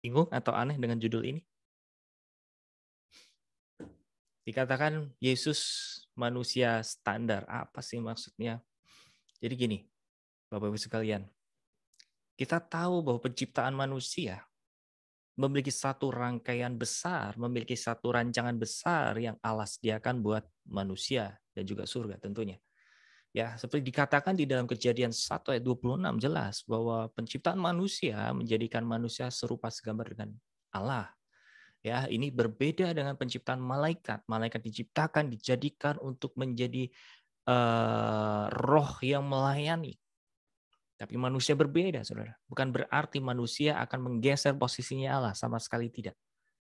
bingung atau aneh dengan judul ini? Dikatakan Yesus manusia standar. Apa sih maksudnya? Jadi gini, Bapak-Ibu sekalian, kita tahu bahwa penciptaan manusia memiliki satu rangkaian besar, memiliki satu rancangan besar yang Allah sediakan buat manusia dan juga surga tentunya. Ya, seperti dikatakan di dalam Kejadian 1 ayat 26 jelas bahwa penciptaan manusia menjadikan manusia serupa segambar dengan Allah. Ya, ini berbeda dengan penciptaan malaikat. Malaikat diciptakan dijadikan untuk menjadi uh, roh yang melayani. Tapi manusia berbeda, Saudara. Bukan berarti manusia akan menggeser posisinya Allah sama sekali tidak.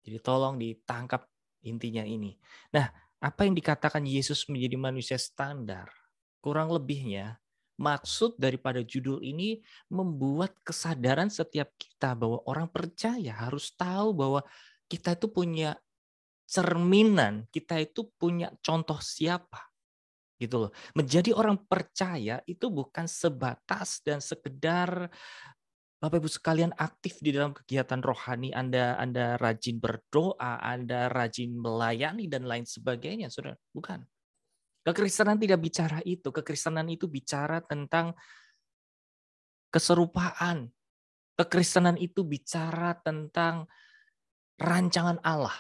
Jadi tolong ditangkap intinya ini. Nah, apa yang dikatakan Yesus menjadi manusia standar kurang lebihnya maksud daripada judul ini membuat kesadaran setiap kita bahwa orang percaya harus tahu bahwa kita itu punya cerminan, kita itu punya contoh siapa. Gitu loh. Menjadi orang percaya itu bukan sebatas dan sekedar Bapak Ibu sekalian aktif di dalam kegiatan rohani Anda, Anda rajin berdoa, Anda rajin melayani dan lain sebagainya, Saudara. Bukan. Kekristenan tidak bicara itu. Kekristenan itu bicara tentang keserupaan. Kekristenan itu bicara tentang rancangan Allah.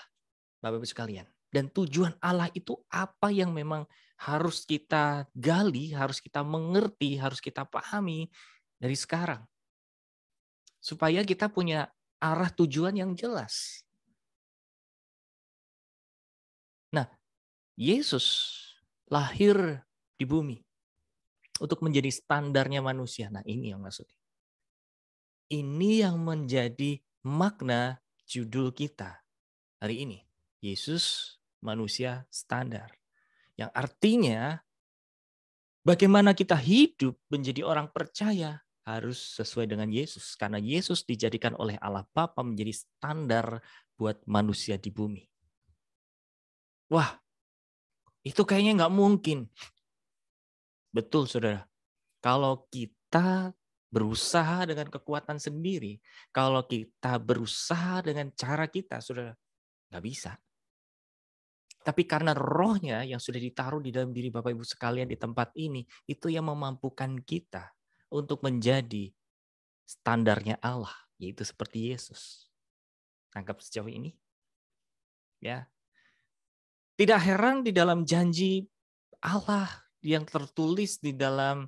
Bapak-Ibu sekalian. Dan tujuan Allah itu apa yang memang harus kita gali, harus kita mengerti, harus kita pahami dari sekarang. Supaya kita punya arah tujuan yang jelas. Nah, Yesus lahir di bumi untuk menjadi standarnya manusia. Nah, ini yang maksudnya. Ini yang menjadi makna judul kita hari ini. Yesus manusia standar. Yang artinya bagaimana kita hidup menjadi orang percaya harus sesuai dengan Yesus karena Yesus dijadikan oleh Allah Bapa menjadi standar buat manusia di bumi. Wah, itu kayaknya nggak mungkin. Betul, saudara. Kalau kita berusaha dengan kekuatan sendiri, kalau kita berusaha dengan cara kita, saudara, nggak bisa. Tapi karena rohnya yang sudah ditaruh di dalam diri Bapak Ibu sekalian di tempat ini, itu yang memampukan kita untuk menjadi standarnya Allah, yaitu seperti Yesus. Tangkap sejauh ini? Ya, tidak heran di dalam janji Allah yang tertulis di dalam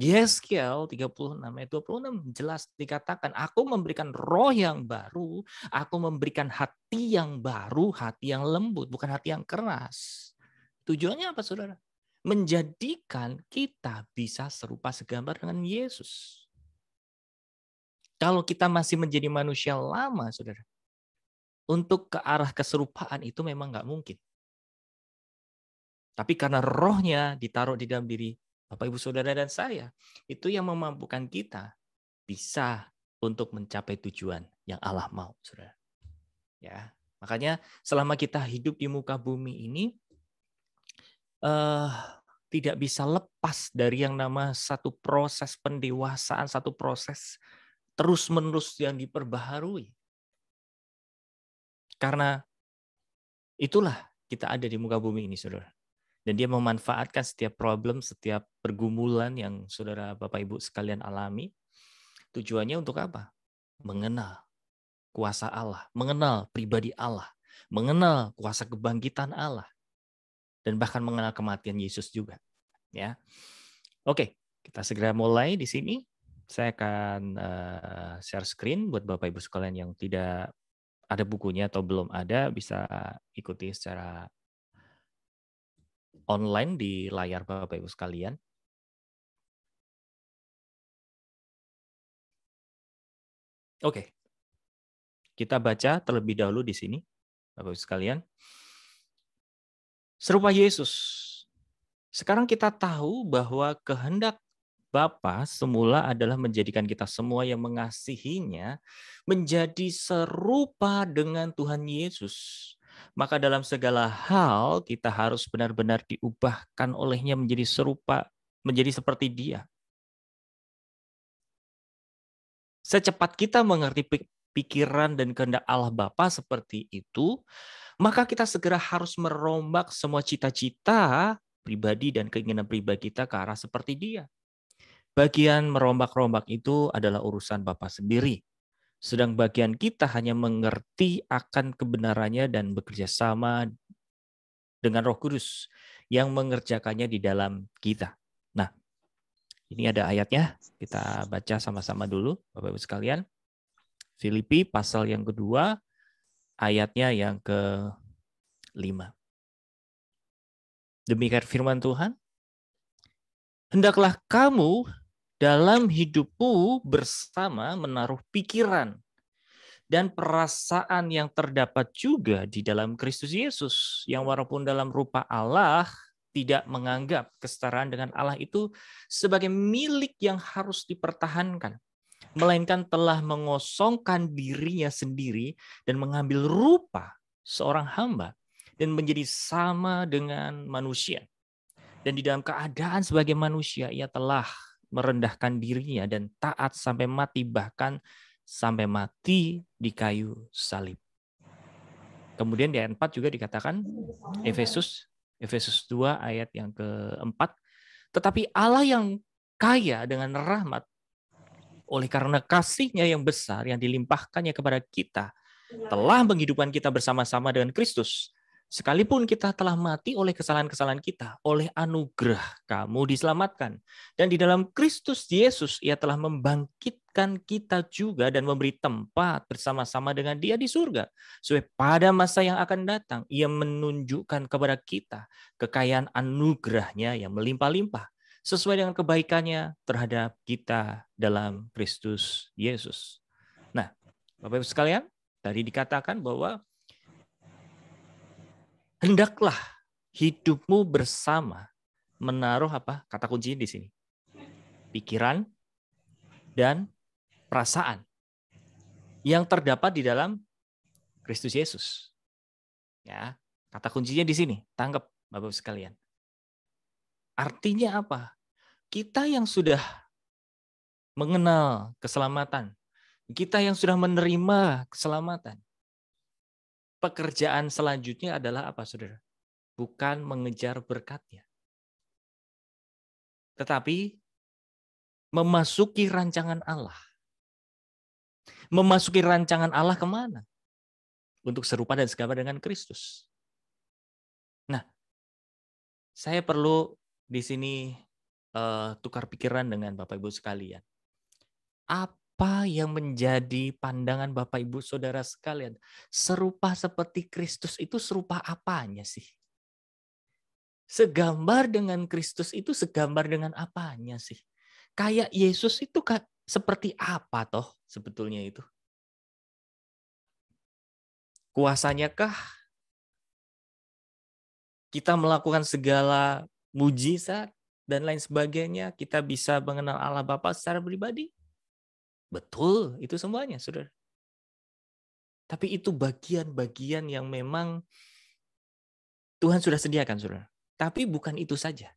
Yeskel 36 ayat 26 jelas dikatakan aku memberikan roh yang baru, aku memberikan hati yang baru, hati yang lembut, bukan hati yang keras. Tujuannya apa Saudara? Menjadikan kita bisa serupa segambar dengan Yesus. Kalau kita masih menjadi manusia lama Saudara, untuk ke arah keserupaan itu memang nggak mungkin. Tapi karena rohnya ditaruh di dalam diri Bapak, Ibu, Saudara, dan saya, itu yang memampukan kita bisa untuk mencapai tujuan yang Allah mau, Saudara. Ya, makanya selama kita hidup di muka bumi ini, eh, tidak bisa lepas dari yang nama satu proses pendewasaan, satu proses terus-menerus yang diperbaharui. Karena itulah kita ada di muka bumi ini, Saudara dan dia memanfaatkan setiap problem, setiap pergumulan yang saudara Bapak Ibu sekalian alami. Tujuannya untuk apa? Mengenal kuasa Allah, mengenal pribadi Allah, mengenal kuasa kebangkitan Allah dan bahkan mengenal kematian Yesus juga, ya. Oke, kita segera mulai di sini. Saya akan eh, share screen buat Bapak Ibu sekalian yang tidak ada bukunya atau belum ada bisa ikuti secara online di layar Bapak Ibu sekalian. Oke. Kita baca terlebih dahulu di sini Bapak Ibu sekalian. Serupa Yesus. Sekarang kita tahu bahwa kehendak Bapa semula adalah menjadikan kita semua yang mengasihinya menjadi serupa dengan Tuhan Yesus maka dalam segala hal kita harus benar-benar diubahkan olehnya menjadi serupa, menjadi seperti dia. Secepat kita mengerti pikiran dan kehendak Allah Bapa seperti itu, maka kita segera harus merombak semua cita-cita pribadi dan keinginan pribadi kita ke arah seperti dia. Bagian merombak-rombak itu adalah urusan Bapak sendiri sedang bagian kita hanya mengerti akan kebenarannya dan bekerja sama dengan Roh Kudus yang mengerjakannya di dalam kita. Nah, ini ada ayatnya, kita baca sama-sama dulu Bapak Ibu sekalian. Filipi pasal yang kedua ayatnya yang ke lima. Demikian firman Tuhan. Hendaklah kamu dalam hidupku bersama menaruh pikiran dan perasaan yang terdapat juga di dalam Kristus Yesus yang walaupun dalam rupa Allah tidak menganggap kesetaraan dengan Allah itu sebagai milik yang harus dipertahankan melainkan telah mengosongkan dirinya sendiri dan mengambil rupa seorang hamba dan menjadi sama dengan manusia dan di dalam keadaan sebagai manusia ia telah merendahkan dirinya dan taat sampai mati bahkan sampai mati di kayu salib. Kemudian di ayat 4 juga dikatakan Efesus Efesus 2 ayat yang keempat. Tetapi Allah yang kaya dengan rahmat oleh karena kasihnya yang besar yang dilimpahkannya kepada kita telah menghidupkan kita bersama-sama dengan Kristus Sekalipun kita telah mati oleh kesalahan-kesalahan kita, oleh anugerah kamu diselamatkan. Dan di dalam Kristus Yesus, ia telah membangkitkan kita juga dan memberi tempat bersama-sama dengan dia di surga. Supaya pada masa yang akan datang, ia menunjukkan kepada kita kekayaan anugerahnya yang melimpah-limpah. Sesuai dengan kebaikannya terhadap kita dalam Kristus Yesus. Nah, Bapak-Ibu sekalian, tadi dikatakan bahwa hendaklah hidupmu bersama menaruh apa kata kunci di sini pikiran dan perasaan yang terdapat di dalam Kristus Yesus. Ya, kata kuncinya di sini, tangkap Bapak sekalian. Artinya apa? Kita yang sudah mengenal keselamatan, kita yang sudah menerima keselamatan, pekerjaan selanjutnya adalah apa saudara? Bukan mengejar berkatnya. Tetapi memasuki rancangan Allah. Memasuki rancangan Allah kemana? Untuk serupa dan segala dengan Kristus. Nah, saya perlu di sini uh, tukar pikiran dengan Bapak Ibu sekalian. Apa apa yang menjadi pandangan Bapak Ibu Saudara sekalian? Serupa seperti Kristus itu serupa apanya sih? Segambar dengan Kristus itu segambar dengan apanya sih? Kayak Yesus itu seperti apa toh sebetulnya itu? Kuasanya kah? Kita melakukan segala mujizat dan lain sebagainya, kita bisa mengenal Allah Bapa secara pribadi? Betul, itu semuanya, saudara. Tapi itu bagian-bagian yang memang Tuhan sudah sediakan, saudara. Tapi bukan itu saja.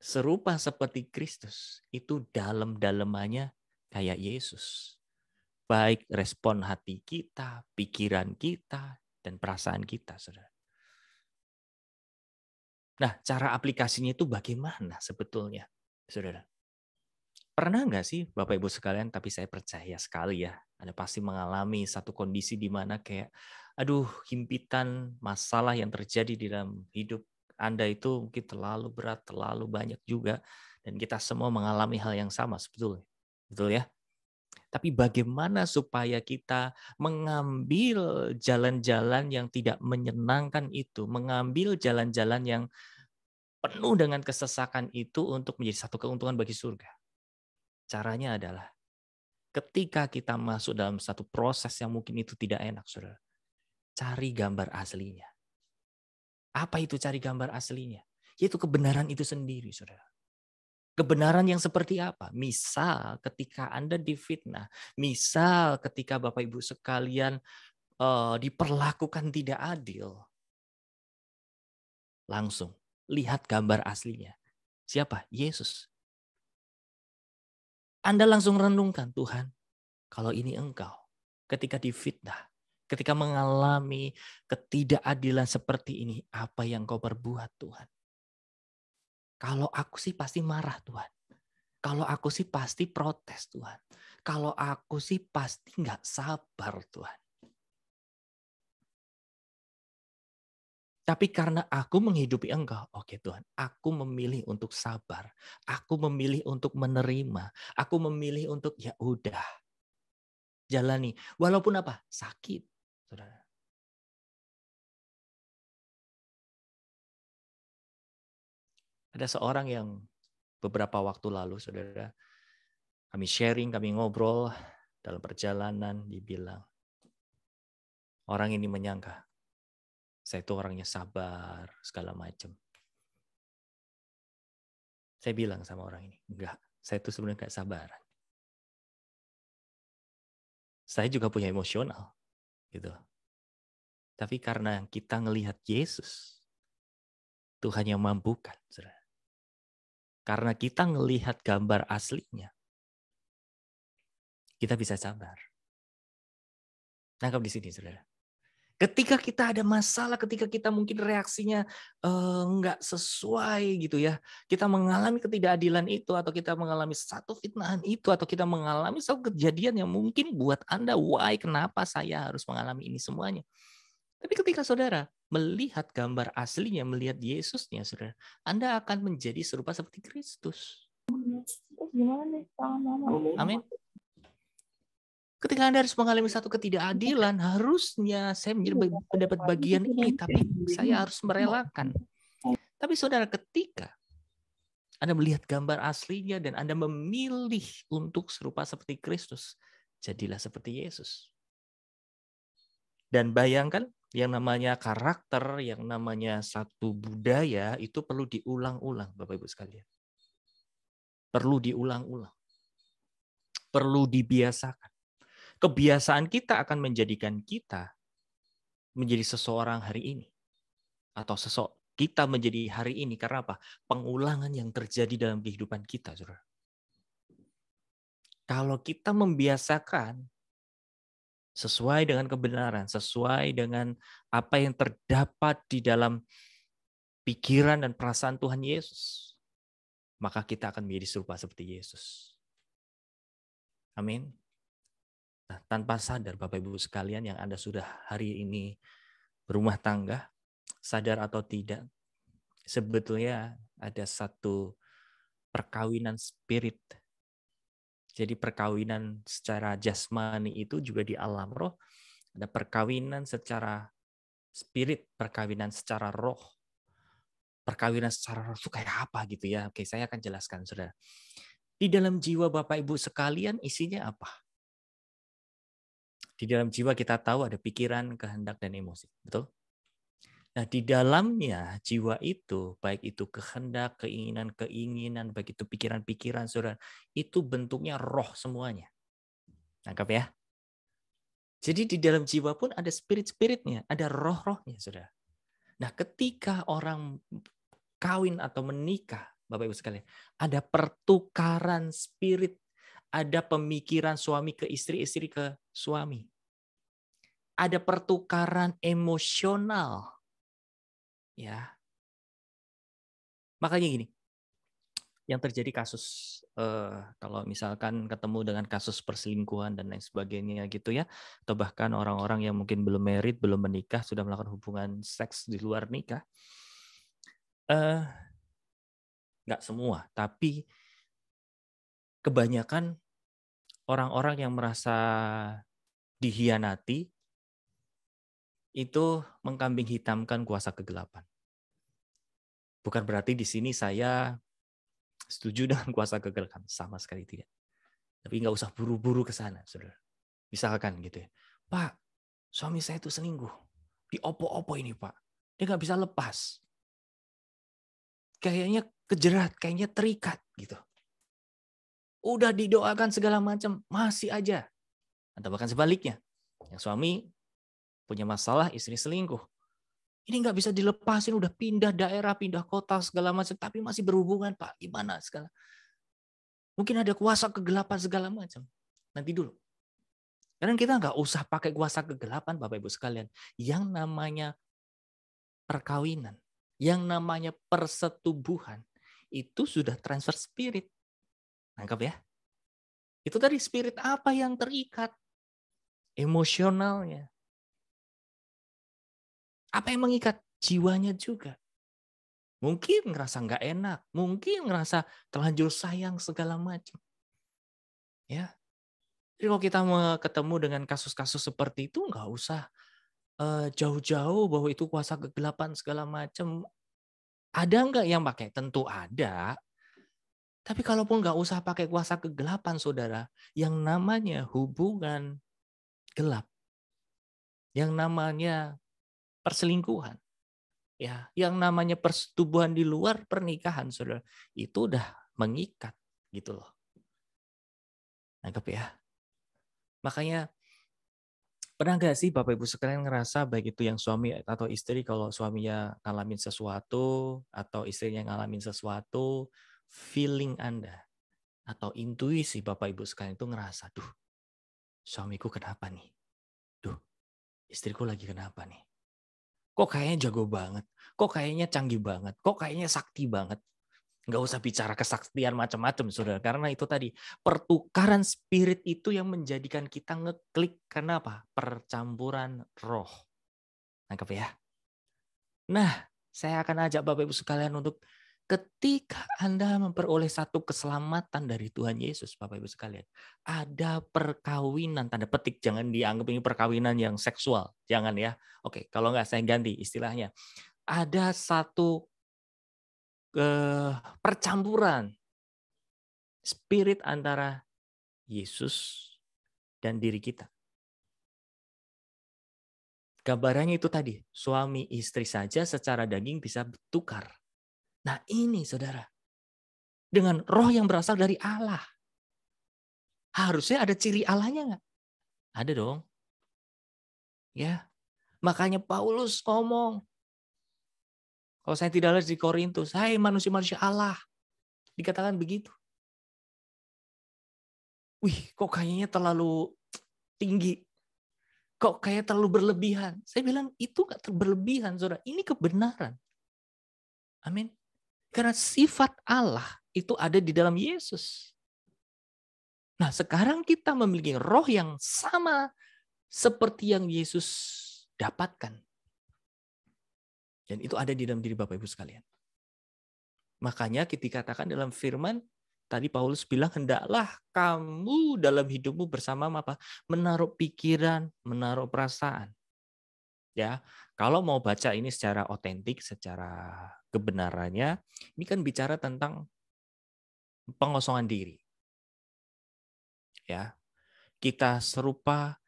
Serupa seperti Kristus, itu dalam-dalamannya kayak Yesus. Baik respon hati kita, pikiran kita, dan perasaan kita, saudara. Nah, cara aplikasinya itu bagaimana sebetulnya, saudara? Pernah nggak sih Bapak Ibu sekalian, tapi saya percaya sekali ya, Anda pasti mengalami satu kondisi di mana kayak, aduh himpitan masalah yang terjadi di dalam hidup Anda itu mungkin terlalu berat, terlalu banyak juga, dan kita semua mengalami hal yang sama sebetulnya. Betul ya? Tapi bagaimana supaya kita mengambil jalan-jalan yang tidak menyenangkan itu, mengambil jalan-jalan yang penuh dengan kesesakan itu untuk menjadi satu keuntungan bagi surga. Caranya adalah ketika kita masuk dalam satu proses yang mungkin itu tidak enak, saudara, cari gambar aslinya. Apa itu cari gambar aslinya? Yaitu kebenaran itu sendiri, saudara. Kebenaran yang seperti apa? Misal ketika Anda difitnah, misal ketika Bapak Ibu sekalian uh, diperlakukan tidak adil, langsung lihat gambar aslinya. Siapa? Yesus. Anda langsung renungkan, Tuhan, kalau ini engkau, ketika difitnah, ketika mengalami ketidakadilan seperti ini, apa yang kau perbuat, Tuhan? Kalau aku sih pasti marah, Tuhan. Kalau aku sih pasti protes, Tuhan. Kalau aku sih pasti nggak sabar, Tuhan. Tapi karena aku menghidupi engkau, oke okay, Tuhan, aku memilih untuk sabar. Aku memilih untuk menerima. Aku memilih untuk ya udah. Jalani. Walaupun apa? Sakit. Saudara. Ada seorang yang beberapa waktu lalu, saudara, kami sharing, kami ngobrol dalam perjalanan, dibilang, orang ini menyangka, saya itu orangnya sabar segala macam saya bilang sama orang ini enggak saya itu sebenarnya kayak sabar. saya juga punya emosional gitu tapi karena kita ngelihat Yesus Tuhan yang mampukan saudara karena kita ngelihat gambar aslinya kita bisa sabar tangkap nah, di sini saudara Ketika kita ada masalah, ketika kita mungkin reaksinya nggak eh, nggak sesuai gitu ya, kita mengalami ketidakadilan itu, atau kita mengalami satu fitnahan itu, atau kita mengalami satu kejadian yang mungkin buat Anda, why, kenapa saya harus mengalami ini semuanya. Tapi ketika saudara melihat gambar aslinya, melihat Yesusnya, saudara, Anda akan menjadi serupa seperti Kristus. Iya, Amin. Ketika Anda harus mengalami satu ketidakadilan, iya. harusnya saya menjadi pendapat iya, bagian ini, tapi saya harus merelakan. Tapi saudara, ketika Anda melihat gambar aslinya dan Anda memilih untuk serupa seperti Kristus, jadilah seperti Yesus. Dan bayangkan yang namanya karakter, yang namanya satu budaya itu perlu diulang-ulang, Bapak Ibu sekalian. Perlu diulang-ulang. Perlu dibiasakan Kebiasaan kita akan menjadikan kita menjadi seseorang hari ini atau sesok kita menjadi hari ini karena apa? Pengulangan yang terjadi dalam kehidupan kita, Saudara. Kalau kita membiasakan sesuai dengan kebenaran, sesuai dengan apa yang terdapat di dalam pikiran dan perasaan Tuhan Yesus, maka kita akan menjadi serupa seperti Yesus. Amin. Nah, tanpa sadar Bapak Ibu sekalian yang Anda sudah hari ini berumah tangga, sadar atau tidak, sebetulnya ada satu perkawinan spirit. Jadi perkawinan secara jasmani itu juga di alam roh, ada perkawinan secara spirit, perkawinan secara roh, perkawinan secara roh itu kayak apa gitu ya. Oke, saya akan jelaskan Saudara. Di dalam jiwa Bapak Ibu sekalian isinya apa? Di dalam jiwa kita tahu ada pikiran, kehendak, dan emosi. Betul? Nah, di dalamnya jiwa itu, baik itu kehendak, keinginan-keinginan, baik itu pikiran-pikiran, saudara, itu bentuknya roh semuanya. anggap ya? Jadi di dalam jiwa pun ada spirit-spiritnya, ada roh-rohnya, saudara. Nah, ketika orang kawin atau menikah, Bapak Ibu sekalian, ada pertukaran spirit ada pemikiran suami ke istri, istri ke suami. Ada pertukaran emosional. Ya. Makanya gini, yang terjadi kasus eh, kalau misalkan ketemu dengan kasus perselingkuhan dan lain sebagainya gitu ya atau bahkan orang-orang yang mungkin belum merit belum menikah sudah melakukan hubungan seks di luar nikah eh nggak semua tapi kebanyakan orang-orang yang merasa dihianati itu mengkambing hitamkan kuasa kegelapan. Bukan berarti di sini saya setuju dengan kuasa kegelapan sama sekali tidak. Tapi nggak usah buru-buru ke sana, saudara. Misalkan gitu ya, Pak, suami saya itu selingkuh, diopo-opo ini Pak, dia nggak bisa lepas. Kayaknya kejerat, kayaknya terikat gitu udah didoakan segala macam, masih aja. Atau bahkan sebaliknya, yang suami punya masalah istri selingkuh. Ini nggak bisa dilepasin, udah pindah daerah, pindah kota, segala macam, tapi masih berhubungan, Pak. Gimana segala? Mungkin ada kuasa kegelapan segala macam. Nanti dulu. Karena kita nggak usah pakai kuasa kegelapan, Bapak Ibu sekalian. Yang namanya perkawinan, yang namanya persetubuhan, itu sudah transfer spirit. Nangkap ya? Itu tadi spirit apa yang terikat? Emosionalnya. Apa yang mengikat? Jiwanya juga. Mungkin ngerasa nggak enak. Mungkin ngerasa terlanjur sayang segala macam. Ya, jadi kalau kita ketemu dengan kasus-kasus seperti itu, nggak usah eh, jauh-jauh bahwa itu kuasa kegelapan segala macam. Ada nggak yang pakai? Tentu ada. Tapi kalaupun nggak usah pakai kuasa kegelapan, saudara, yang namanya hubungan gelap, yang namanya perselingkuhan, ya, yang namanya persetubuhan di luar pernikahan, saudara, itu udah mengikat gitu loh. Nangkep ya. Makanya pernah nggak sih Bapak Ibu sekalian ngerasa baik itu yang suami atau istri kalau suaminya ngalamin sesuatu atau istrinya ngalamin sesuatu feeling Anda atau intuisi Bapak Ibu sekalian itu ngerasa, duh, suamiku kenapa nih? Duh, istriku lagi kenapa nih? Kok kayaknya jago banget? Kok kayaknya canggih banget? Kok kayaknya sakti banget? Nggak usah bicara kesaktian macam-macam, saudara. Karena itu tadi, pertukaran spirit itu yang menjadikan kita ngeklik. Kenapa? Percampuran roh. Nangkep ya? Nah, saya akan ajak Bapak Ibu sekalian untuk ketika Anda memperoleh satu keselamatan dari Tuhan Yesus, Bapak Ibu sekalian, ada perkawinan, tanda petik, jangan dianggap ini perkawinan yang seksual, jangan ya. Oke, kalau nggak saya ganti istilahnya. Ada satu eh, percampuran spirit antara Yesus dan diri kita. Gambarannya itu tadi, suami istri saja secara daging bisa bertukar Nah ini saudara, dengan roh yang berasal dari Allah. Harusnya ada ciri Allahnya nggak? Ada dong. Ya, makanya Paulus ngomong, kalau saya tidak lihat di Korintus, hai manusia-manusia Allah. Dikatakan begitu. Wih, kok kayaknya terlalu tinggi. Kok kayak terlalu berlebihan. Saya bilang itu gak berlebihan, saudara. Ini kebenaran. Amin. Karena sifat Allah itu ada di dalam Yesus. Nah, sekarang kita memiliki roh yang sama seperti yang Yesus dapatkan. Dan itu ada di dalam diri Bapak Ibu sekalian. Makanya ketika katakan dalam firman, tadi Paulus bilang, hendaklah kamu dalam hidupmu bersama apa? Menaruh pikiran, menaruh perasaan ya kalau mau baca ini secara otentik secara kebenarannya ini kan bicara tentang pengosongan diri ya kita serupa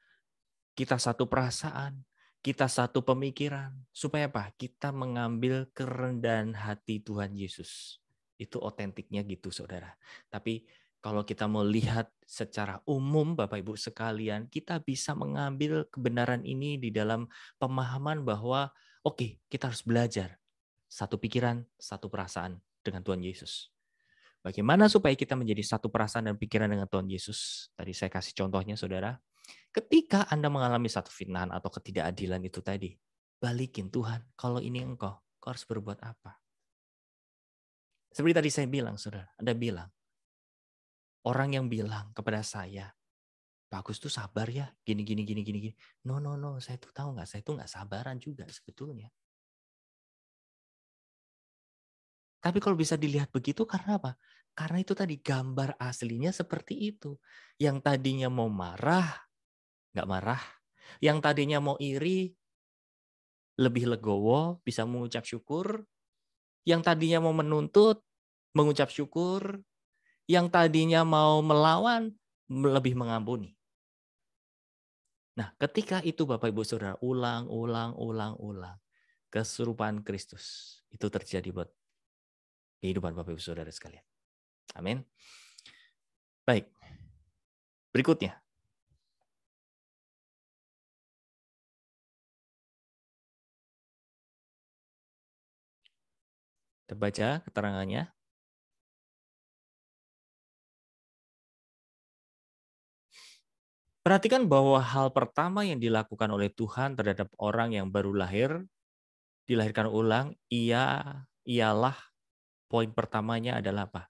kita satu perasaan kita satu pemikiran supaya apa kita mengambil kerendahan hati Tuhan Yesus itu otentiknya gitu saudara tapi kalau kita mau lihat secara umum Bapak Ibu sekalian, kita bisa mengambil kebenaran ini di dalam pemahaman bahwa oke, okay, kita harus belajar satu pikiran, satu perasaan dengan Tuhan Yesus. Bagaimana supaya kita menjadi satu perasaan dan pikiran dengan Tuhan Yesus? Tadi saya kasih contohnya Saudara. Ketika Anda mengalami satu fitnah atau ketidakadilan itu tadi, balikin Tuhan, kalau ini engkau, kau harus berbuat apa? Seperti tadi saya bilang, Saudara, Anda bilang, orang yang bilang kepada saya, bagus tuh sabar ya, gini gini gini gini gini. No no no, saya tuh tahu nggak, saya tuh nggak sabaran juga sebetulnya. Tapi kalau bisa dilihat begitu karena apa? Karena itu tadi gambar aslinya seperti itu. Yang tadinya mau marah, nggak marah. Yang tadinya mau iri, lebih legowo, bisa mengucap syukur. Yang tadinya mau menuntut, mengucap syukur yang tadinya mau melawan lebih mengampuni. Nah, ketika itu Bapak Ibu Saudara ulang, ulang, ulang, ulang, keserupaan Kristus itu terjadi buat kehidupan Bapak Ibu Saudara sekalian. Amin. Baik. Berikutnya. Terbaca keterangannya. Perhatikan bahwa hal pertama yang dilakukan oleh Tuhan terhadap orang yang baru lahir, dilahirkan ulang, ia ialah poin pertamanya adalah apa?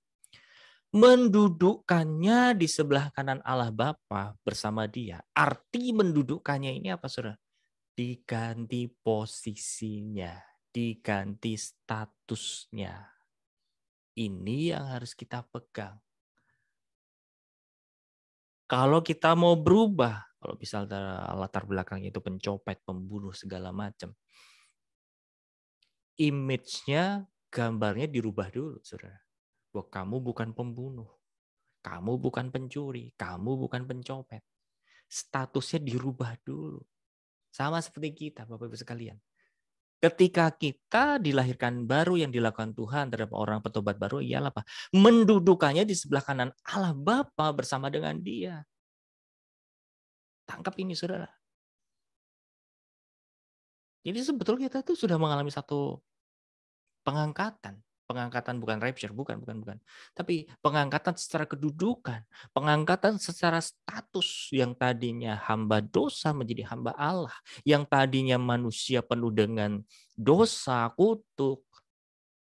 Mendudukkannya di sebelah kanan Allah Bapa bersama dia. Arti mendudukkannya ini apa saudara? Diganti posisinya, diganti statusnya. Ini yang harus kita pegang. Kalau kita mau berubah, kalau misalnya latar belakang itu pencopet, pembunuh segala macam, image-nya, gambarnya dirubah dulu, saudara. Bahwa kamu bukan pembunuh, kamu bukan pencuri, kamu bukan pencopet. Statusnya dirubah dulu. Sama seperti kita, Bapak Ibu sekalian. Ketika kita dilahirkan baru yang dilakukan Tuhan terhadap orang petobat baru ialah apa? Mendudukannya di sebelah kanan Allah Bapa bersama dengan dia. Tangkap ini saudara. Jadi sebetulnya kita tuh sudah mengalami satu pengangkatan pengangkatan bukan rapture, bukan, bukan, bukan. Tapi pengangkatan secara kedudukan, pengangkatan secara status yang tadinya hamba dosa menjadi hamba Allah, yang tadinya manusia penuh dengan dosa, kutuk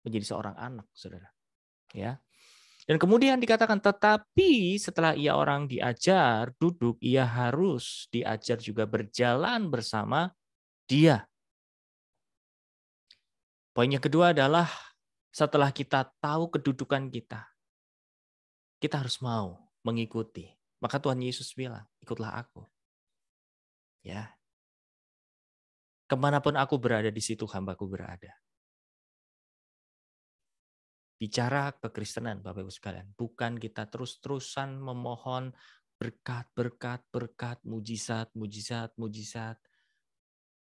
menjadi seorang anak, Saudara. Ya. Dan kemudian dikatakan tetapi setelah ia orang diajar duduk, ia harus diajar juga berjalan bersama dia. Poin yang kedua adalah setelah kita tahu kedudukan kita, kita harus mau mengikuti. Maka Tuhan Yesus bilang, ikutlah aku. Ya. Kemanapun aku berada, di situ hamba ku berada. Bicara kekristenan, Bapak Ibu sekalian. Bukan kita terus-terusan memohon berkat, berkat, berkat, mujizat, mujizat, mujizat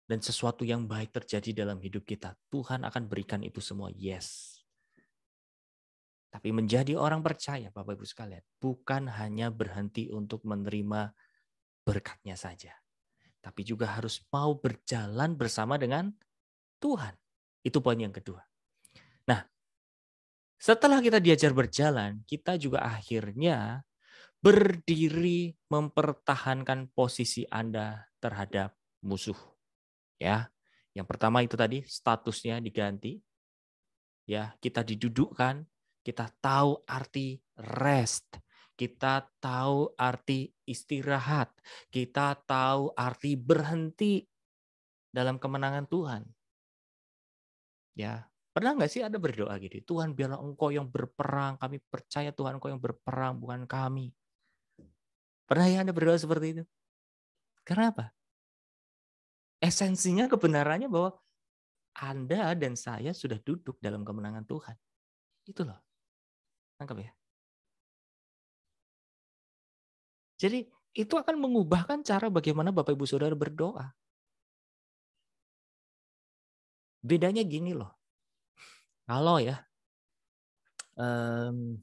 dan sesuatu yang baik terjadi dalam hidup kita, Tuhan akan berikan itu semua. Yes. Tapi menjadi orang percaya, Bapak Ibu sekalian, bukan hanya berhenti untuk menerima berkatnya saja. Tapi juga harus mau berjalan bersama dengan Tuhan. Itu poin yang kedua. Nah, setelah kita diajar berjalan, kita juga akhirnya berdiri mempertahankan posisi Anda terhadap musuh. Ya. Yang pertama itu tadi statusnya diganti. Ya, kita didudukkan, kita tahu arti rest, kita tahu arti istirahat, kita tahu arti berhenti dalam kemenangan Tuhan. Ya, Pernah nggak sih ada berdoa gitu? Tuhan biarlah engkau yang berperang. Kami percaya Tuhan engkau yang berperang, bukan kami. Pernah ya Anda berdoa seperti itu? Kenapa? esensinya kebenarannya bahwa Anda dan saya sudah duduk dalam kemenangan Tuhan. Itu loh. Tangkap ya. Jadi itu akan mengubahkan cara bagaimana Bapak Ibu Saudara berdoa. Bedanya gini loh. Kalau ya, um,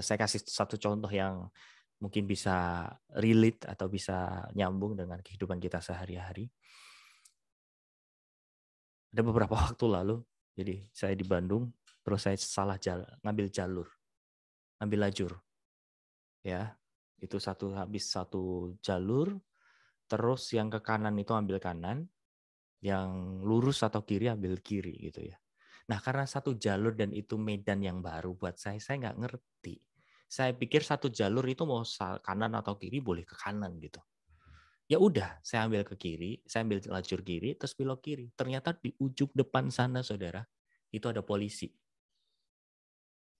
saya kasih satu contoh yang mungkin bisa relate atau bisa nyambung dengan kehidupan kita sehari-hari ada beberapa waktu lalu jadi saya di Bandung terus saya salah jala, ngambil jalur ngambil lajur ya itu satu habis satu jalur terus yang ke kanan itu ambil kanan yang lurus atau kiri ambil kiri gitu ya nah karena satu jalur dan itu medan yang baru buat saya saya nggak ngerti saya pikir satu jalur itu mau kanan atau kiri boleh ke kanan gitu ya udah saya ambil ke kiri saya ambil lajur kiri terus belok kiri ternyata di ujung depan sana saudara itu ada polisi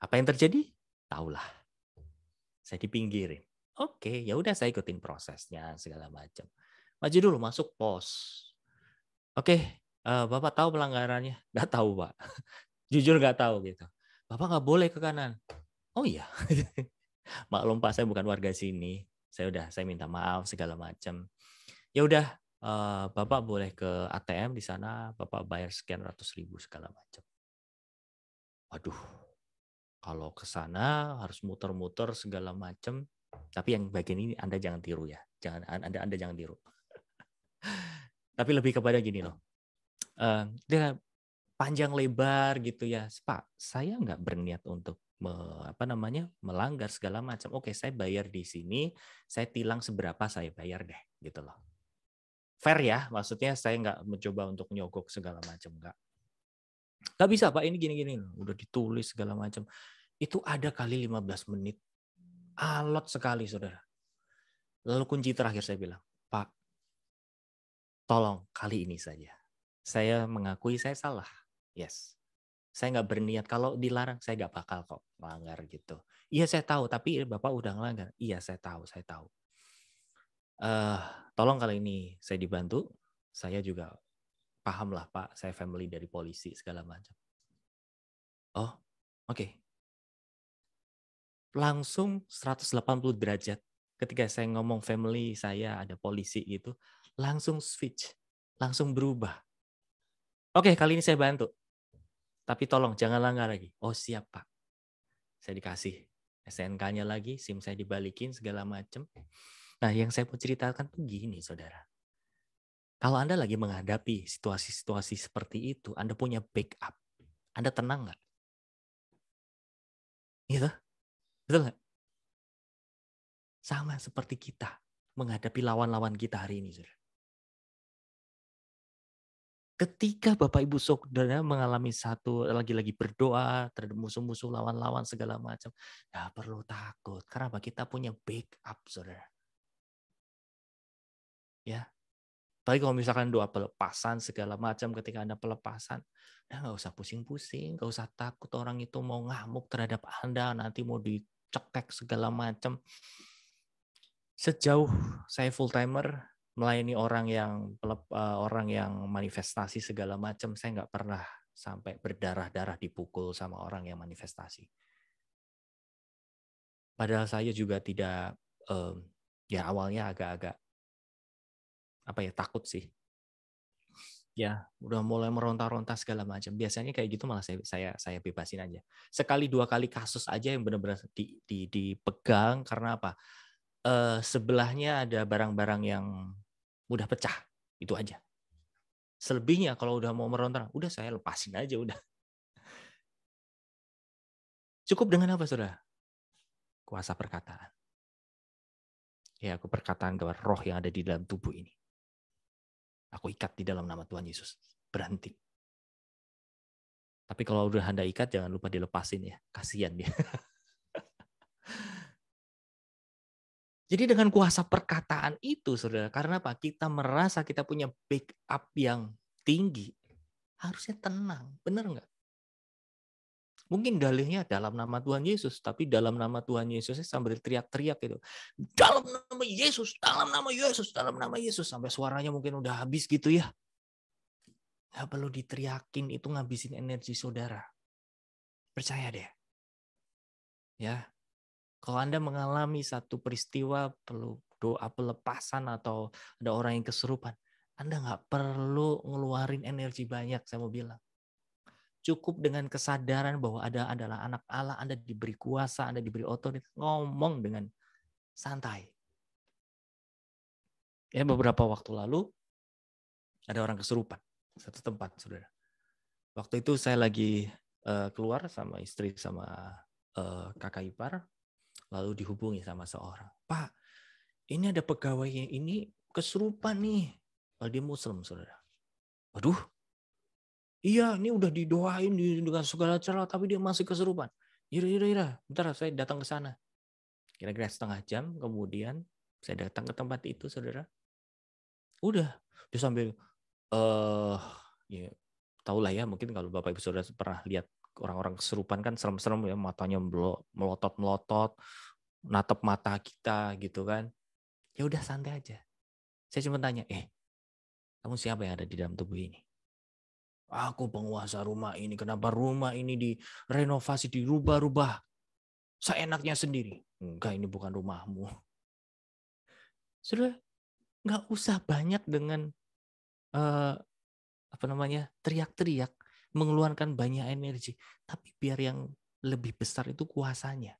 apa yang terjadi taulah saya dipinggirin oke ya udah saya ikutin prosesnya segala macam maju dulu masuk pos oke eh, bapak tahu pelanggarannya nggak tahu pak jujur nggak tahu gitu bapak nggak boleh ke kanan oh iya maklum pak saya bukan warga sini saya udah saya minta maaf segala macam ya udah eh, bapak boleh ke ATM di sana bapak bayar sekian ratus ribu segala macam waduh kalau ke sana harus muter-muter segala macam tapi yang bagian ini anda jangan tiru ya jangan anda anda jangan tiru tapi lebih kepada gini loh eh, dia panjang lebar gitu ya pak saya nggak berniat untuk me, apa namanya melanggar segala macam. Oke, saya bayar di sini, saya tilang seberapa saya bayar deh, gitu loh fair ya maksudnya saya nggak mencoba untuk nyogok segala macam nggak nggak bisa pak ini gini gini udah ditulis segala macam itu ada kali 15 menit alot sekali saudara lalu kunci terakhir saya bilang pak tolong kali ini saja saya mengakui saya salah yes saya nggak berniat kalau dilarang saya nggak bakal kok melanggar gitu iya saya tahu tapi bapak udah melanggar iya saya tahu saya tahu uh, tolong kali ini saya dibantu, saya juga paham lah Pak, saya family dari polisi segala macam. Oh, oke. Okay. Langsung 180 derajat ketika saya ngomong family saya ada polisi gitu, langsung switch, langsung berubah. Oke, okay, kali ini saya bantu. Tapi tolong jangan langgar lagi. Oh, siap, Pak. Saya dikasih SNK-nya lagi, SIM saya dibalikin segala macam. Nah, yang saya mau ceritakan tuh gini, saudara. Kalau Anda lagi menghadapi situasi-situasi seperti itu, Anda punya backup. Anda tenang nggak? Gitu? Betul nggak? Sama seperti kita menghadapi lawan-lawan kita hari ini, saudara. Ketika Bapak Ibu Saudara mengalami satu lagi-lagi berdoa terhadap musuh-musuh lawan-lawan segala macam, nggak perlu takut karena Kita punya backup, saudara. Tapi kalau misalkan doa pelepasan segala macam ketika Anda pelepasan, ya nggak usah pusing-pusing, nggak usah takut orang itu mau ngamuk terhadap Anda, nanti mau dicekek segala macam. Sejauh saya full timer melayani orang yang eh, orang yang manifestasi segala macam, saya nggak pernah sampai berdarah-darah dipukul sama orang yang manifestasi. Padahal saya juga tidak eh, ya awalnya agak-agak apa ya takut sih ya udah mulai meronta-ronta segala macam biasanya kayak gitu malah saya saya saya bebasin aja sekali dua kali kasus aja yang benar-benar di, di, dipegang karena apa eh, sebelahnya ada barang-barang yang mudah pecah itu aja selebihnya kalau udah mau meronta udah saya lepasin aja udah cukup dengan apa sudah kuasa perkataan ya aku perkataan kepada roh yang ada di dalam tubuh ini Aku ikat di dalam nama Tuhan Yesus. Berhenti. Tapi kalau udah Anda ikat, jangan lupa dilepasin ya. kasian dia. Jadi dengan kuasa perkataan itu, saudara, karena apa? Kita merasa kita punya backup yang tinggi. Harusnya tenang, benar nggak? Mungkin dalihnya dalam nama Tuhan Yesus, tapi dalam nama Tuhan Yesus sambil teriak-teriak gitu. Dalam nama Yesus, dalam nama Yesus, dalam nama Yesus sampai suaranya mungkin udah habis gitu ya. Gak perlu diteriakin itu ngabisin energi saudara. Percaya deh. Ya. Kalau Anda mengalami satu peristiwa perlu doa pelepasan atau ada orang yang keserupan Anda nggak perlu ngeluarin energi banyak, saya mau bilang cukup dengan kesadaran bahwa ada adalah anak Allah, Anda diberi kuasa, Anda diberi otoritas, ngomong dengan santai. Ya, beberapa waktu lalu ada orang kesurupan satu tempat, Saudara. Waktu itu saya lagi eh, keluar sama istri sama eh, kakak ipar, lalu dihubungi sama seorang. "Pak, ini ada pegawai yang ini kesurupan nih." Kalau oh, dia muslim, Saudara. Waduh, Iya, ini udah didoain dengan segala cara, tapi dia masih keserupan. Ira, ira, ira. Bentar, saya datang ke sana. Kira-kira setengah jam kemudian saya datang ke tempat itu, saudara. Udah, dia sambil, eh, uh, ya, lah ya, mungkin kalau bapak ibu saudara pernah lihat orang-orang keserupan kan serem-serem ya, matanya melotot-melotot, natap mata kita gitu kan. Ya udah santai aja. Saya cuma tanya, eh, kamu siapa yang ada di dalam tubuh ini? Aku penguasa rumah ini. Kenapa rumah ini direnovasi, dirubah-rubah? Seenaknya sendiri. Enggak, ini bukan rumahmu. Sudah nggak usah banyak dengan uh, apa namanya teriak-teriak, mengeluarkan banyak energi. Tapi biar yang lebih besar itu kuasanya.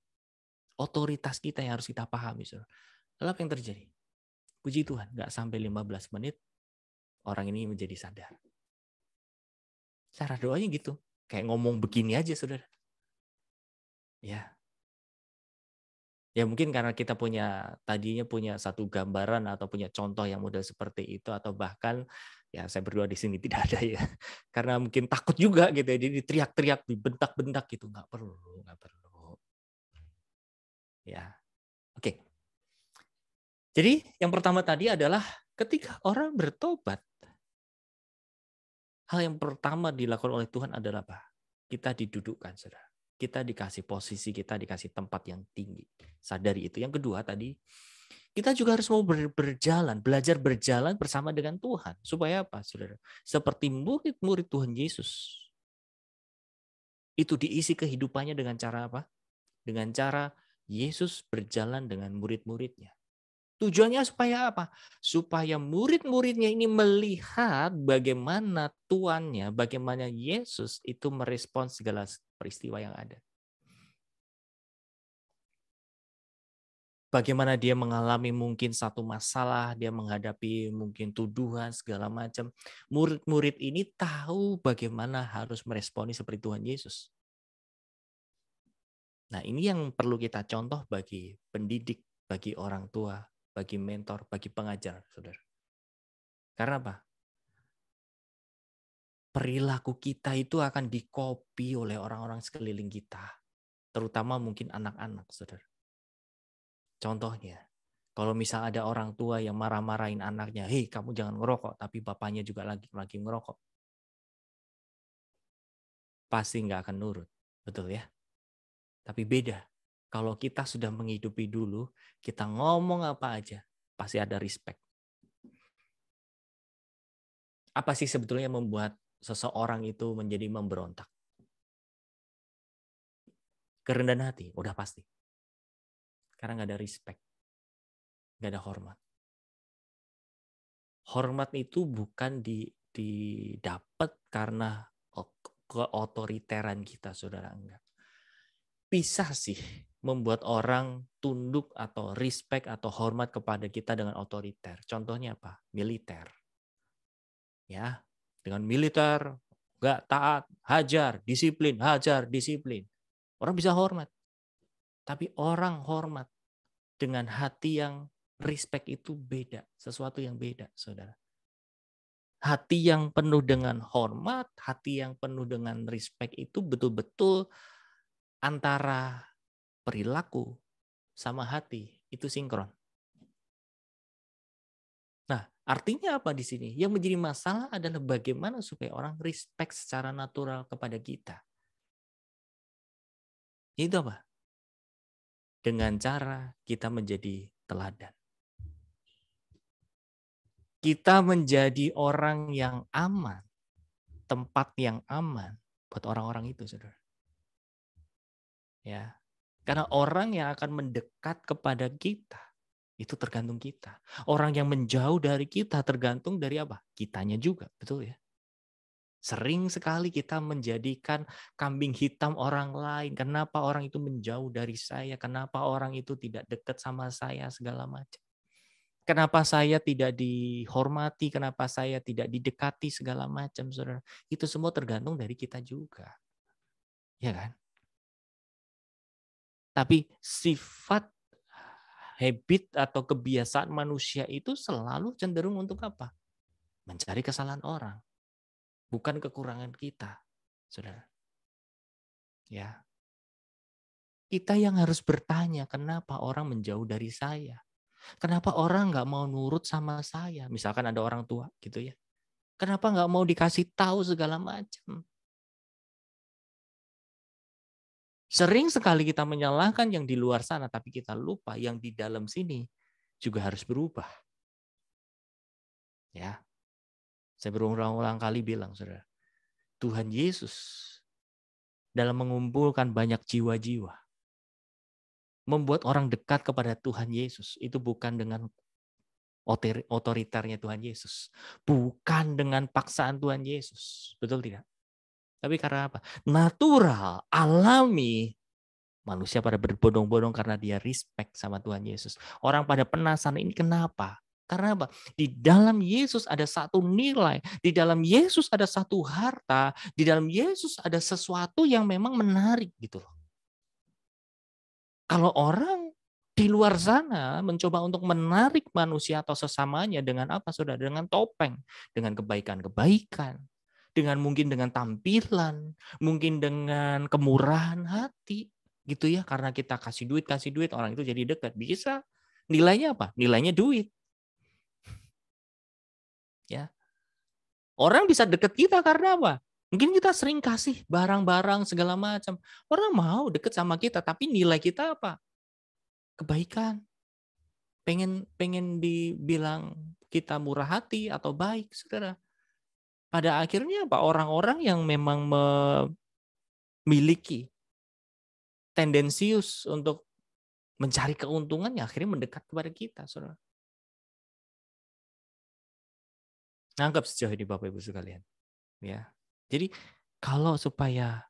Otoritas kita yang harus kita pahami. Saudara. Lalu apa yang terjadi? Puji Tuhan, nggak sampai 15 menit orang ini menjadi sadar. Cara doanya gitu. Kayak ngomong begini aja, saudara. Ya. Ya mungkin karena kita punya tadinya punya satu gambaran atau punya contoh yang model seperti itu atau bahkan ya saya berdoa di sini tidak ada ya karena mungkin takut juga gitu ya jadi teriak-teriak dibentak-bentak gitu nggak perlu nggak perlu ya oke jadi yang pertama tadi adalah ketika orang bertobat hal yang pertama dilakukan oleh Tuhan adalah apa? Kita didudukkan, saudara. Kita dikasih posisi, kita dikasih tempat yang tinggi. Sadari itu. Yang kedua tadi, kita juga harus mau berjalan, belajar berjalan bersama dengan Tuhan. Supaya apa, saudara? Seperti murid-murid Tuhan Yesus. Itu diisi kehidupannya dengan cara apa? Dengan cara Yesus berjalan dengan murid-muridnya. Tujuannya supaya apa? Supaya murid-muridnya ini melihat bagaimana tuannya, bagaimana Yesus itu merespons segala peristiwa yang ada. Bagaimana dia mengalami mungkin satu masalah, dia menghadapi mungkin tuduhan segala macam. Murid-murid ini tahu bagaimana harus meresponi seperti Tuhan Yesus. Nah, ini yang perlu kita contoh bagi pendidik, bagi orang tua, bagi mentor, bagi pengajar, saudara. Karena apa? Perilaku kita itu akan dikopi oleh orang-orang sekeliling kita, terutama mungkin anak-anak, saudara. Contohnya, kalau misal ada orang tua yang marah-marahin anaknya, hei kamu jangan ngerokok, tapi bapaknya juga lagi lagi ngerokok, pasti nggak akan nurut, betul ya? Tapi beda kalau kita sudah menghidupi dulu, kita ngomong apa aja, pasti ada respect. Apa sih sebetulnya yang membuat seseorang itu menjadi memberontak? Kerendahan hati, udah pasti. Karena nggak ada respect, nggak ada hormat. Hormat itu bukan didapat karena keotoriteran kita, saudara. Enggak. Pisah sih membuat orang tunduk atau respect atau hormat kepada kita dengan otoriter. Contohnya apa? Militer. Ya, dengan militer nggak taat, hajar, disiplin, hajar, disiplin. Orang bisa hormat. Tapi orang hormat dengan hati yang respect itu beda, sesuatu yang beda, Saudara. Hati yang penuh dengan hormat, hati yang penuh dengan respect itu betul-betul antara perilaku sama hati itu sinkron. Nah, artinya apa di sini? Yang menjadi masalah adalah bagaimana supaya orang respect secara natural kepada kita. Itu apa? Dengan cara kita menjadi teladan. Kita menjadi orang yang aman, tempat yang aman buat orang-orang itu, saudara. Ya, karena orang yang akan mendekat kepada kita itu tergantung kita. Orang yang menjauh dari kita tergantung dari apa? Kitanya juga, betul ya? Sering sekali kita menjadikan kambing hitam orang lain. Kenapa orang itu menjauh dari saya? Kenapa orang itu tidak dekat sama saya? Segala macam. Kenapa saya tidak dihormati? Kenapa saya tidak didekati? Segala macam, saudara. Itu semua tergantung dari kita juga. Ya kan? Tapi sifat habit atau kebiasaan manusia itu selalu cenderung untuk apa? Mencari kesalahan orang, bukan kekurangan kita, saudara. Ya, kita yang harus bertanya kenapa orang menjauh dari saya, kenapa orang nggak mau nurut sama saya. Misalkan ada orang tua gitu ya, kenapa nggak mau dikasih tahu segala macam? Sering sekali kita menyalahkan yang di luar sana, tapi kita lupa yang di dalam sini juga harus berubah. Ya, saya berulang-ulang kali bilang, saudara, Tuhan Yesus dalam mengumpulkan banyak jiwa-jiwa, membuat orang dekat kepada Tuhan Yesus itu bukan dengan otoritarnya Tuhan Yesus, bukan dengan paksaan Tuhan Yesus, betul tidak? Tapi karena apa? Natural, alami. Manusia pada berbondong-bondong karena dia respect sama Tuhan Yesus. Orang pada penasaran ini kenapa? Karena apa? Di dalam Yesus ada satu nilai, di dalam Yesus ada satu harta, di dalam Yesus ada sesuatu yang memang menarik gitu loh. Kalau orang di luar sana mencoba untuk menarik manusia atau sesamanya dengan apa sudah dengan topeng, dengan kebaikan-kebaikan, dengan mungkin dengan tampilan, mungkin dengan kemurahan hati gitu ya karena kita kasih duit kasih duit orang itu jadi dekat bisa nilainya apa nilainya duit ya orang bisa deket kita karena apa mungkin kita sering kasih barang-barang segala macam orang mau deket sama kita tapi nilai kita apa kebaikan pengen pengen dibilang kita murah hati atau baik saudara pada akhirnya apa orang-orang yang memang memiliki tendensius untuk mencari keuntungan yang akhirnya mendekat kepada kita, saudara. Anggap sejauh ini Bapak Ibu sekalian. Ya. Jadi kalau supaya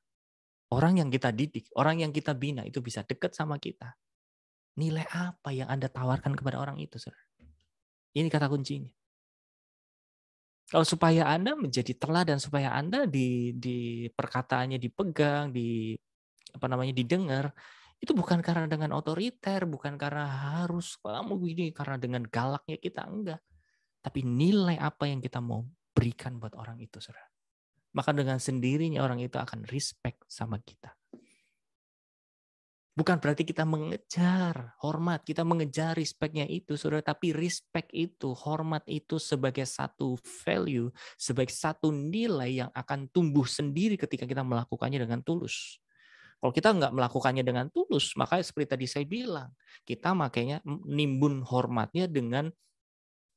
orang yang kita didik, orang yang kita bina itu bisa dekat sama kita. Nilai apa yang Anda tawarkan kepada orang itu, Saudara? Ini kata kuncinya. Kalau supaya Anda menjadi teladan, supaya Anda di, di perkataannya dipegang, di apa namanya didengar, itu bukan karena dengan otoriter, bukan karena harus kamu gini, karena dengan galaknya kita enggak. Tapi nilai apa yang kita mau berikan buat orang itu, saudara. Maka dengan sendirinya orang itu akan respect sama kita. Bukan berarti kita mengejar hormat, kita mengejar respectnya itu, saudara. Tapi respect itu, hormat itu sebagai satu value, sebagai satu nilai yang akan tumbuh sendiri ketika kita melakukannya dengan tulus. Kalau kita nggak melakukannya dengan tulus, maka seperti tadi saya bilang, kita makanya nimbun hormatnya dengan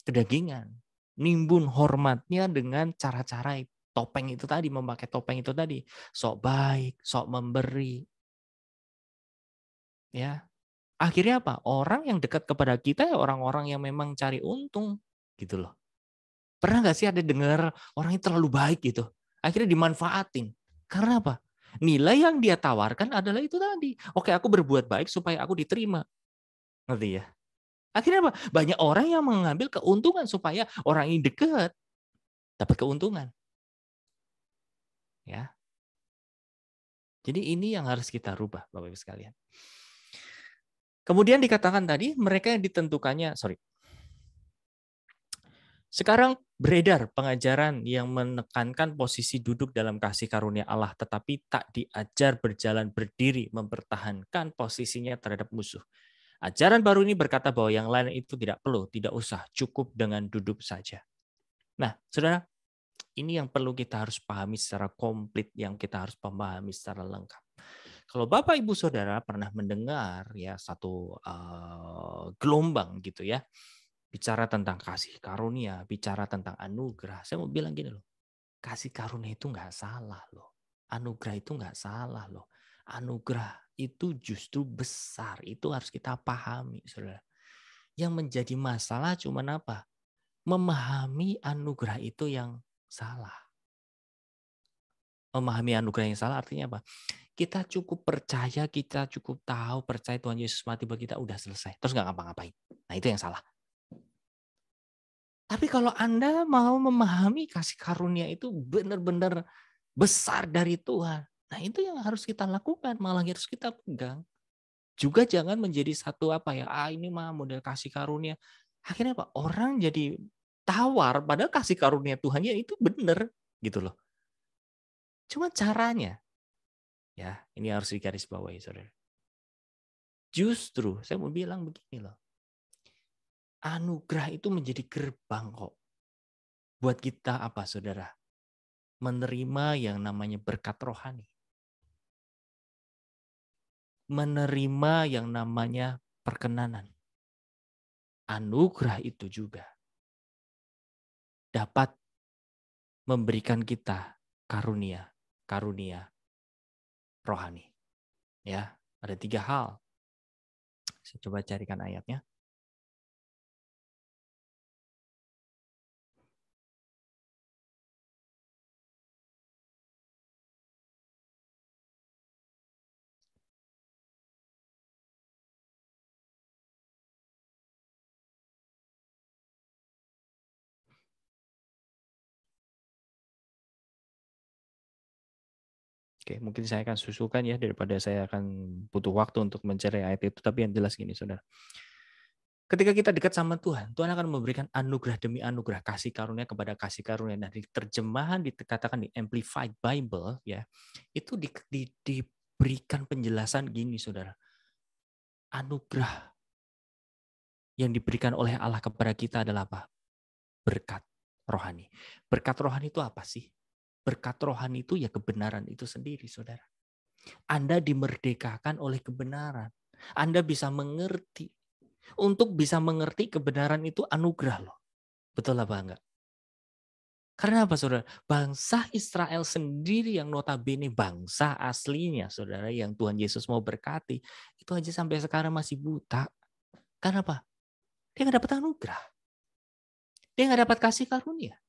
kedagingan, nimbun hormatnya dengan cara-cara topeng itu tadi, memakai topeng itu tadi, sok baik, sok memberi, ya akhirnya apa orang yang dekat kepada kita ya orang-orang yang memang cari untung gitu loh pernah nggak sih ada dengar orang yang terlalu baik gitu akhirnya dimanfaatin karena apa nilai yang dia tawarkan adalah itu tadi oke aku berbuat baik supaya aku diterima ngerti ya akhirnya apa banyak orang yang mengambil keuntungan supaya orang ini dekat dapat keuntungan ya jadi ini yang harus kita rubah Bapak Ibu sekalian. Kemudian dikatakan tadi mereka yang ditentukannya, sorry. Sekarang beredar pengajaran yang menekankan posisi duduk dalam kasih karunia Allah tetapi tak diajar berjalan berdiri mempertahankan posisinya terhadap musuh. Ajaran baru ini berkata bahwa yang lain itu tidak perlu, tidak usah, cukup dengan duduk saja. Nah, saudara, ini yang perlu kita harus pahami secara komplit, yang kita harus pahami secara lengkap. Kalau Bapak Ibu Saudara pernah mendengar ya satu uh, gelombang gitu ya, bicara tentang kasih karunia, bicara tentang anugerah. Saya mau bilang gini loh, kasih karunia itu nggak salah loh. Anugerah itu nggak salah loh. Anugerah itu justru besar. Itu harus kita pahami, saudara. Yang menjadi masalah cuman apa? Memahami anugerah itu yang salah memahami anugerah yang salah artinya apa? Kita cukup percaya, kita cukup tahu, percaya Tuhan Yesus mati bagi kita udah selesai. Terus nggak ngapa-ngapain. Nah itu yang salah. Tapi kalau Anda mau memahami kasih karunia itu benar-benar besar dari Tuhan. Nah itu yang harus kita lakukan, malah harus kita pegang. Juga jangan menjadi satu apa ya, ah ini mah model kasih karunia. Akhirnya apa? Orang jadi tawar padahal kasih karunia Tuhan ya itu benar gitu loh. Cuma caranya, ya ini harus digarisbawahi saudara. Justru saya mau bilang begini loh, anugerah itu menjadi gerbang kok buat kita apa saudara? Menerima yang namanya berkat rohani. Menerima yang namanya perkenanan. Anugerah itu juga dapat memberikan kita karunia karunia rohani. Ya, ada tiga hal. Saya coba carikan ayatnya. Oke, mungkin saya akan susulkan ya daripada saya akan butuh waktu untuk mencari ayat itu. Tapi yang jelas gini, saudara. Ketika kita dekat sama Tuhan, Tuhan akan memberikan anugerah demi anugerah kasih karunia kepada kasih karunia. Nah, di terjemahan dikatakan di Amplified Bible ya, itu di, di, diberikan penjelasan gini, saudara. Anugerah yang diberikan oleh Allah kepada kita adalah apa? Berkat rohani. Berkat rohani itu apa sih? Berkat rohani itu ya kebenaran itu sendiri, saudara. Anda dimerdekakan oleh kebenaran. Anda bisa mengerti. Untuk bisa mengerti kebenaran itu anugerah loh. Betul apa enggak? Karena apa saudara? Bangsa Israel sendiri yang notabene bangsa aslinya saudara yang Tuhan Yesus mau berkati. Itu aja sampai sekarang masih buta. Karena apa? Dia nggak dapat anugerah. Dia nggak dapat kasih karunia.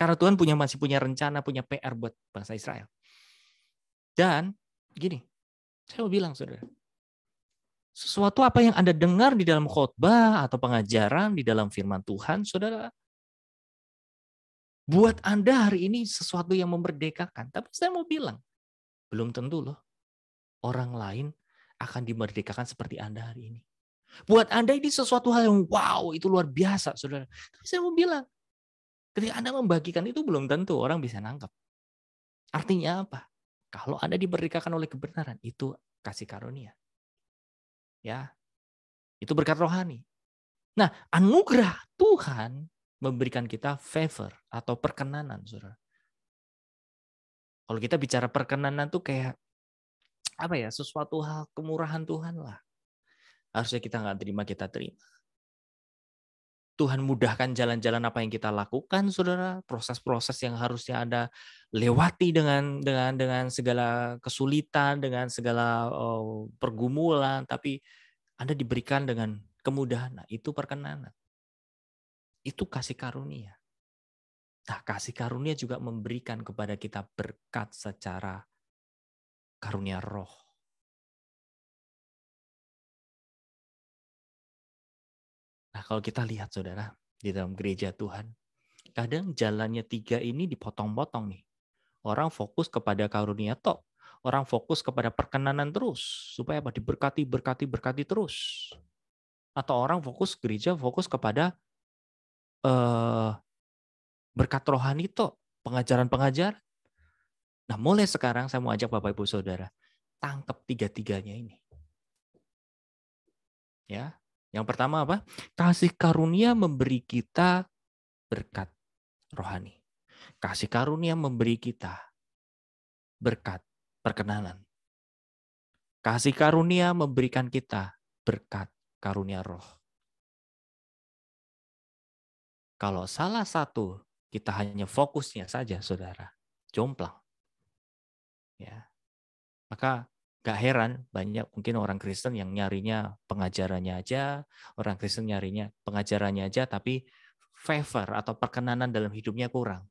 Karena Tuhan punya masih punya rencana, punya PR buat bangsa Israel. Dan gini, saya mau bilang saudara, sesuatu apa yang Anda dengar di dalam khotbah atau pengajaran di dalam firman Tuhan, saudara, buat Anda hari ini sesuatu yang memerdekakan. Tapi saya mau bilang, belum tentu loh orang lain akan dimerdekakan seperti Anda hari ini. Buat Anda ini sesuatu hal yang wow, itu luar biasa, saudara. Tapi saya mau bilang, Ketika Anda membagikan itu belum tentu orang bisa nangkap. Artinya apa? Kalau Anda diberikan oleh kebenaran, itu kasih karunia. Ya. Itu berkat rohani. Nah, anugerah Tuhan memberikan kita favor atau perkenanan, Saudara. Kalau kita bicara perkenanan tuh kayak apa ya? Sesuatu hal kemurahan Tuhan lah. Harusnya kita nggak terima, kita terima Tuhan mudahkan jalan-jalan apa yang kita lakukan, saudara. Proses-proses yang harusnya ada lewati dengan dengan dengan segala kesulitan, dengan segala oh, pergumulan, tapi Anda diberikan dengan kemudahan. Nah, itu perkenanan. Itu kasih karunia. Nah, kasih karunia juga memberikan kepada kita berkat secara karunia roh. Nah, kalau kita lihat saudara di dalam gereja Tuhan, kadang jalannya tiga ini dipotong-potong nih. Orang fokus kepada karunia top, orang fokus kepada perkenanan terus supaya apa diberkati berkati berkati terus atau orang fokus gereja fokus kepada eh, berkat rohani itu pengajaran pengajar. nah mulai sekarang saya mau ajak bapak ibu saudara tangkap tiga tiganya ini ya yang pertama apa? Kasih karunia memberi kita berkat rohani. Kasih karunia memberi kita berkat perkenalan Kasih karunia memberikan kita berkat karunia roh. Kalau salah satu kita hanya fokusnya saja, saudara, jomplang. Ya, maka Gak heran banyak mungkin orang Kristen yang nyarinya pengajarannya aja, orang Kristen nyarinya pengajarannya aja, tapi favor atau perkenanan dalam hidupnya kurang.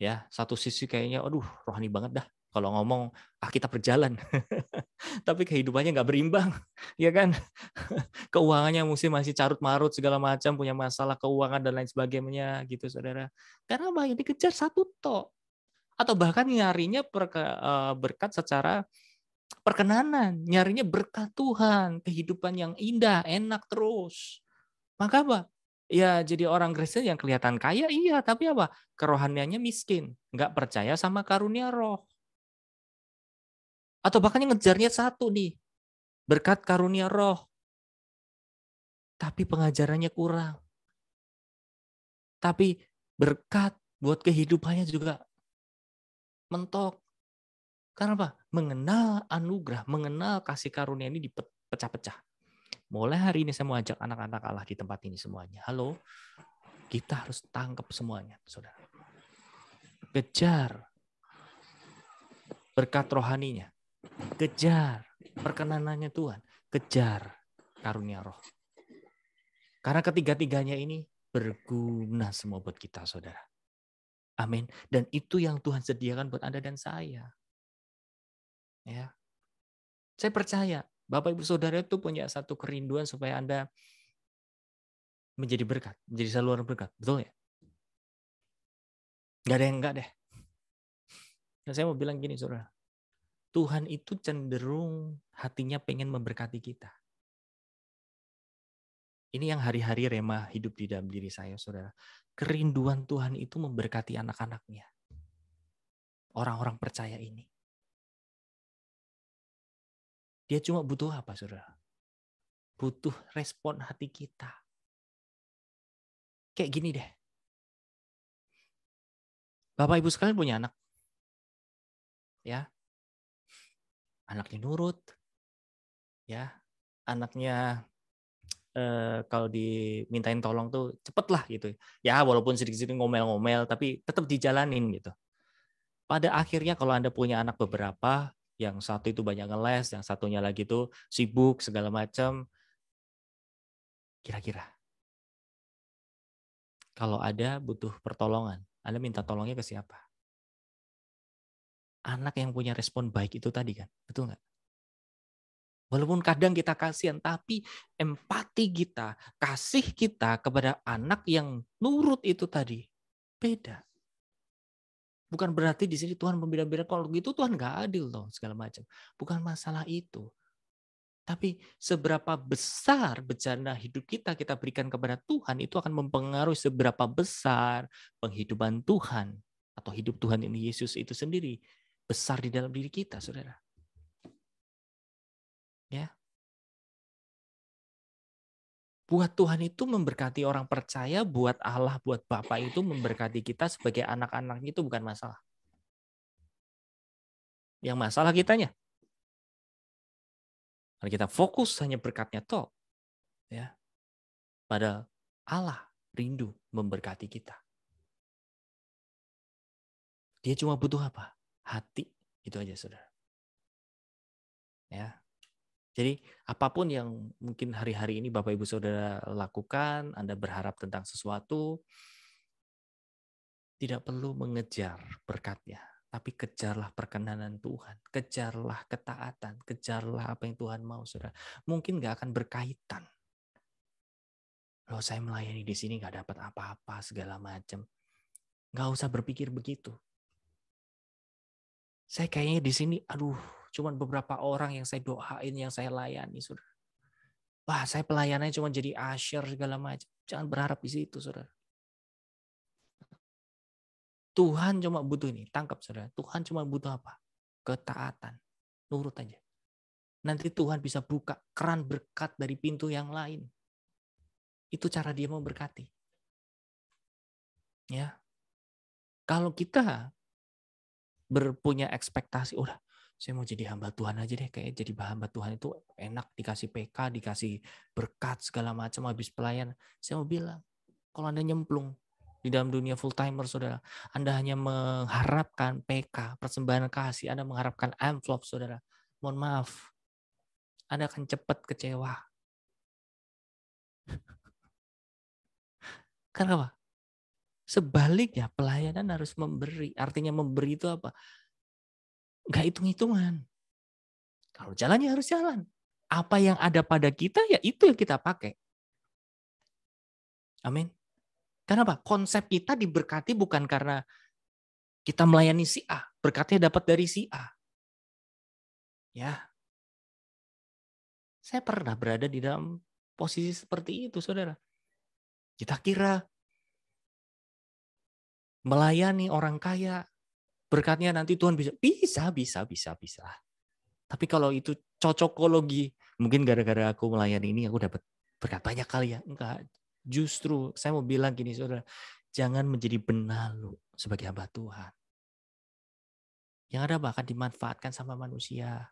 Ya, satu sisi kayaknya, aduh rohani banget dah. Kalau ngomong, ah kita berjalan. tapi kehidupannya nggak berimbang, ya kan? Keuangannya mesti masih carut marut segala macam, punya masalah keuangan dan lain sebagainya gitu, saudara. Karena apa yang dikejar satu tok, atau bahkan nyarinya eh, berkat secara perkenanan, nyarinya berkat Tuhan, kehidupan yang indah, enak terus. Maka apa? Ya jadi orang Kristen yang kelihatan kaya iya, tapi apa? Kerohaniannya miskin, nggak percaya sama karunia roh. Atau bahkan yang ngejarnya satu nih, berkat karunia roh. Tapi pengajarannya kurang. Tapi berkat buat kehidupannya juga mentok. Karena apa? Mengenal anugerah, mengenal kasih karunia ini dipecah-pecah. Mulai hari ini saya mau ajak anak-anak Allah di tempat ini semuanya. Halo, kita harus tangkap semuanya, saudara. Kejar berkat rohaninya. Kejar perkenanannya Tuhan. Kejar karunia roh. Karena ketiga-tiganya ini berguna semua buat kita, saudara. Amin. Dan itu yang Tuhan sediakan buat Anda dan saya. Ya. Saya percaya Bapak Ibu Saudara itu punya satu kerinduan supaya Anda menjadi berkat, menjadi saluran berkat. Betul ya? Gak ada yang enggak deh. Nah saya mau bilang gini, saudara. Tuhan itu cenderung hatinya pengen memberkati kita. Ini yang hari-hari rema hidup di dalam diri saya, saudara. Kerinduan Tuhan itu memberkati anak-anaknya. Orang-orang percaya ini. Dia cuma butuh apa, saudara? Butuh respon hati kita. Kayak gini deh. Bapak Ibu sekalian punya anak. Ya. Anaknya nurut. Ya. Anaknya eh, kalau dimintain tolong tuh cepet lah gitu. Ya walaupun sedikit-sedikit ngomel-ngomel tapi tetap dijalanin gitu. Pada akhirnya kalau Anda punya anak beberapa, yang satu itu banyak ngeles, yang satunya lagi itu sibuk segala macam. Kira-kira kalau ada butuh pertolongan, Anda minta tolongnya ke siapa? Anak yang punya respon baik itu tadi kan, betul nggak? Walaupun kadang kita kasihan, tapi empati kita, kasih kita kepada anak yang nurut itu tadi beda. Bukan berarti di sini Tuhan membeda-beda kalau gitu Tuhan nggak adil loh segala macam. Bukan masalah itu. Tapi seberapa besar bencana hidup kita kita berikan kepada Tuhan itu akan mempengaruhi seberapa besar penghidupan Tuhan atau hidup Tuhan ini Yesus itu sendiri besar di dalam diri kita, saudara. Ya, buat Tuhan itu memberkati orang percaya, buat Allah, buat Bapa itu memberkati kita sebagai anak-anak itu bukan masalah. Yang masalah kitanya. Karena kita fokus hanya berkatnya toh. Ya. Pada Allah rindu memberkati kita. Dia cuma butuh apa? Hati. Itu aja, saudara. Ya. Jadi apapun yang mungkin hari-hari ini Bapak Ibu Saudara lakukan, Anda berharap tentang sesuatu, tidak perlu mengejar berkatnya, tapi kejarlah perkenanan Tuhan, kejarlah ketaatan, kejarlah apa yang Tuhan mau, saudara. Mungkin nggak akan berkaitan. Loh, saya melayani di sini nggak dapat apa-apa segala macam. Nggak usah berpikir begitu. Saya kayaknya di sini, aduh, cuma beberapa orang yang saya doain, yang saya layani, saudara. Wah, saya pelayanannya cuma jadi asyir segala macam. Jangan berharap di situ, saudara. Tuhan cuma butuh ini, tangkap saudara. Tuhan cuma butuh apa? Ketaatan. Nurut aja. Nanti Tuhan bisa buka keran berkat dari pintu yang lain. Itu cara dia mau berkati. Ya. Kalau kita berpunya ekspektasi, udah saya mau jadi hamba Tuhan aja deh kayak jadi hamba Tuhan itu enak dikasih PK dikasih berkat segala macam habis pelayan saya mau bilang kalau anda nyemplung di dalam dunia full timer saudara anda hanya mengharapkan PK persembahan kasih anda mengharapkan envelope saudara mohon maaf anda akan cepat kecewa karena apa sebaliknya pelayanan harus memberi artinya memberi itu apa nggak hitung-hitungan. Kalau jalan ya harus jalan. Apa yang ada pada kita ya itu yang kita pakai. Amin. Karena apa? Konsep kita diberkati bukan karena kita melayani si A, berkatnya dapat dari si A. Ya. Saya pernah berada di dalam posisi seperti itu, Saudara. Kita kira melayani orang kaya berkatnya nanti Tuhan bisa bisa bisa bisa bisa tapi kalau itu cocokologi mungkin gara-gara aku melayani ini aku dapat berkat banyak kali ya enggak justru saya mau bilang gini saudara jangan menjadi benalu sebagai hamba Tuhan yang ada bahkan dimanfaatkan sama manusia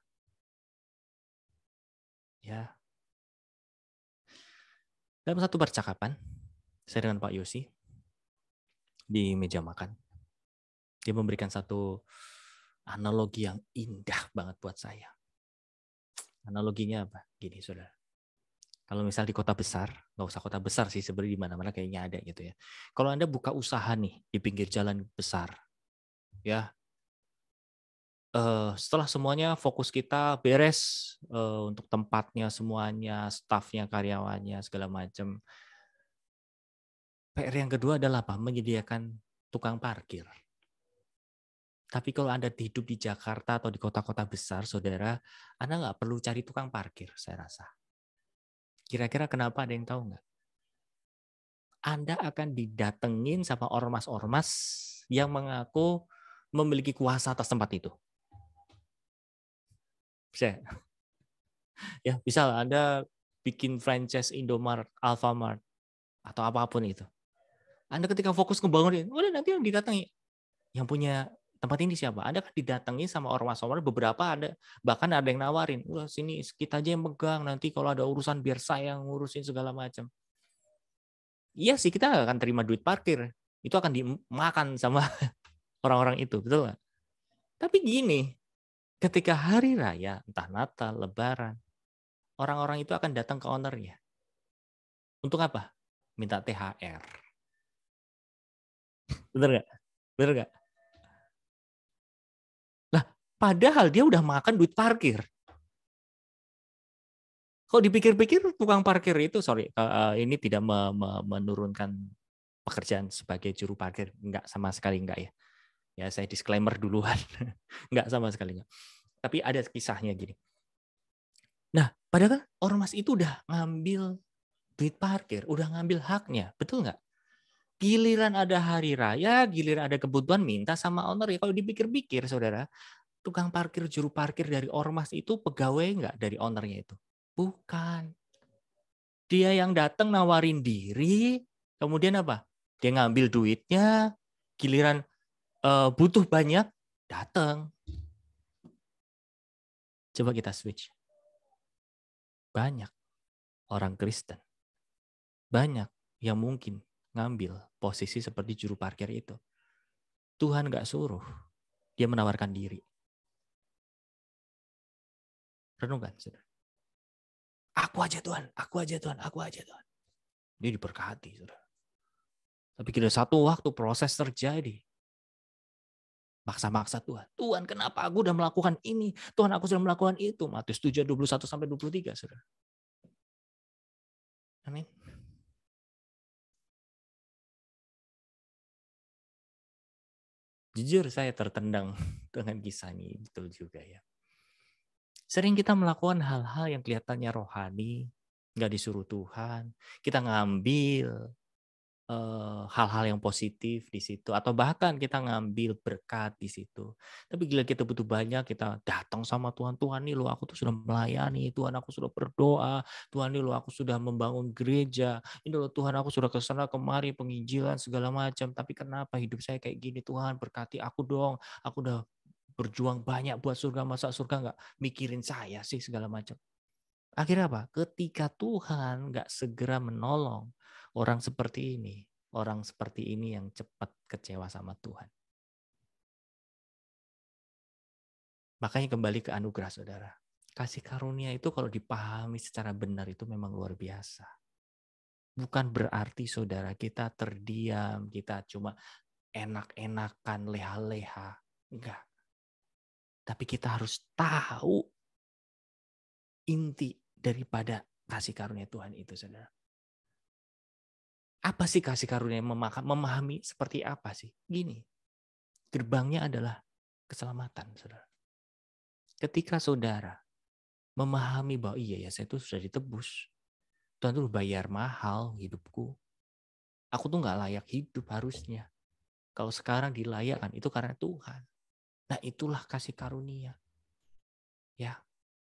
ya dalam satu percakapan saya dengan Pak Yosi di meja makan dia memberikan satu analogi yang indah banget buat saya. Analoginya apa? Gini, saudara. Kalau misal di kota besar, nggak usah kota besar sih, sebenarnya di mana-mana kayaknya ada gitu ya. Kalau Anda buka usaha nih di pinggir jalan besar, ya eh, setelah semuanya fokus kita beres eh, untuk tempatnya semuanya staffnya, karyawannya segala macam PR yang kedua adalah apa menyediakan tukang parkir tapi kalau Anda hidup di Jakarta atau di kota-kota besar, saudara, Anda nggak perlu cari tukang parkir, saya rasa. Kira-kira kenapa ada yang tahu nggak? Anda akan didatengin sama ormas-ormas yang mengaku memiliki kuasa atas tempat itu. Bisa? Ya, ya bisa lah. Anda bikin franchise Indomaret, Alfamart, atau apapun itu. Anda ketika fokus ngebangun, udah nanti yang didatangi. Yang punya tempat ini siapa? Ada kan didatangi sama ormas-ormas beberapa ada bahkan ada yang nawarin, "Wah, sini kita aja yang pegang nanti kalau ada urusan biar saya yang ngurusin segala macam." Iya sih, kita akan terima duit parkir. Itu akan dimakan sama orang-orang itu, betul nggak? Tapi gini, ketika hari raya, entah Natal, Lebaran, orang-orang itu akan datang ke ownernya. Untuk apa? Minta THR. Bener nggak? Bener nggak? Padahal dia udah makan duit parkir. Kok dipikir-pikir tukang parkir itu, sorry, eh, eh, ini tidak menurunkan pekerjaan sebagai juru parkir, enggak sama sekali enggak ya. Ya saya disclaimer duluan, enggak sama sekali enggak. Tapi ada kisahnya gini. Nah, padahal kan ormas itu udah ngambil duit parkir, udah ngambil haknya, betul nggak? Giliran ada hari raya, giliran ada kebutuhan minta sama owner ya. Kalau dipikir-pikir, saudara, tukang parkir juru parkir dari ormas itu pegawai nggak dari ownernya itu? Bukan. Dia yang datang nawarin diri, kemudian apa? Dia ngambil duitnya, giliran uh, butuh banyak, datang. Coba kita switch. Banyak orang Kristen. Banyak yang mungkin ngambil posisi seperti juru parkir itu. Tuhan gak suruh. Dia menawarkan diri. Renungkan, saudara. Aku aja Tuhan, aku aja Tuhan, aku aja Tuhan. Dia diberkati, saudara. Tapi kira satu waktu proses terjadi. Maksa-maksa Tuhan. Tuhan kenapa aku sudah melakukan ini? Tuhan aku sudah melakukan itu. Matius 7, 21 sampai 23, saudara. Amin. Jujur saya tertendang dengan kisah ini, betul juga ya. Sering kita melakukan hal-hal yang kelihatannya rohani, nggak disuruh Tuhan. Kita ngambil eh, hal-hal uh, yang positif di situ atau bahkan kita ngambil berkat di situ. Tapi gila kita butuh banyak kita datang sama Tuhan, Tuhan nih lo aku tuh sudah melayani, Tuhan aku sudah berdoa, Tuhan nih lo aku sudah membangun gereja, ini lo Tuhan aku sudah kesana kemari penginjilan segala macam, tapi kenapa hidup saya kayak gini Tuhan berkati aku dong, aku udah berjuang banyak buat surga masa surga nggak mikirin saya sih segala macam akhirnya apa ketika Tuhan nggak segera menolong orang seperti ini orang seperti ini yang cepat kecewa sama Tuhan makanya kembali ke anugerah saudara kasih karunia itu kalau dipahami secara benar itu memang luar biasa bukan berarti saudara kita terdiam kita cuma enak-enakan leha-leha enggak tapi kita harus tahu inti daripada kasih karunia Tuhan itu, saudara. Apa sih kasih karunia memahami seperti apa sih? Gini, gerbangnya adalah keselamatan, saudara. Ketika saudara memahami bahwa iya ya saya itu sudah ditebus, Tuhan tuh bayar mahal hidupku, aku tuh nggak layak hidup harusnya. Kalau sekarang dilayakan itu karena Tuhan. Nah, itulah kasih karunia. Ya.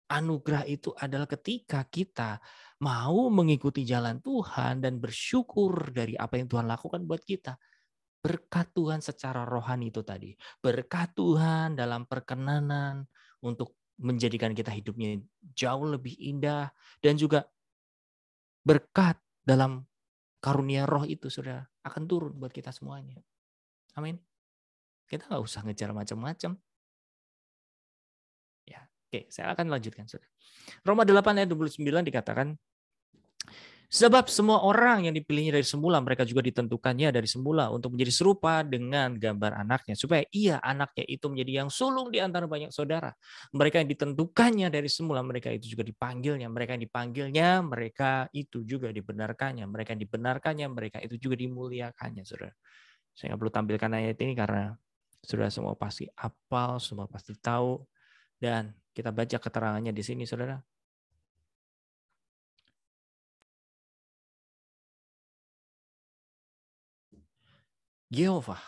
Anugerah itu adalah ketika kita mau mengikuti jalan Tuhan dan bersyukur dari apa yang Tuhan lakukan buat kita. Berkat Tuhan secara rohani itu tadi. Berkat Tuhan dalam perkenanan untuk menjadikan kita hidupnya jauh lebih indah dan juga berkat dalam karunia roh itu sudah akan turun buat kita semuanya. Amin. Kita nggak usah ngejar macam-macam. Ya, oke, saya akan lanjutkan sudah. Roma 8 ayat 29 dikatakan Sebab semua orang yang dipilihnya dari semula, mereka juga ditentukannya dari semula untuk menjadi serupa dengan gambar anaknya. Supaya ia anaknya itu menjadi yang sulung di antara banyak saudara. Mereka yang ditentukannya dari semula, mereka itu juga dipanggilnya. Mereka yang dipanggilnya, mereka itu juga dibenarkannya. Mereka yang dibenarkannya, mereka itu juga dimuliakannya. Saudara. Saya nggak perlu tampilkan ayat ini karena Saudara semua pasti apal, semua pasti tahu. Dan kita baca keterangannya di sini, saudara. Yehova.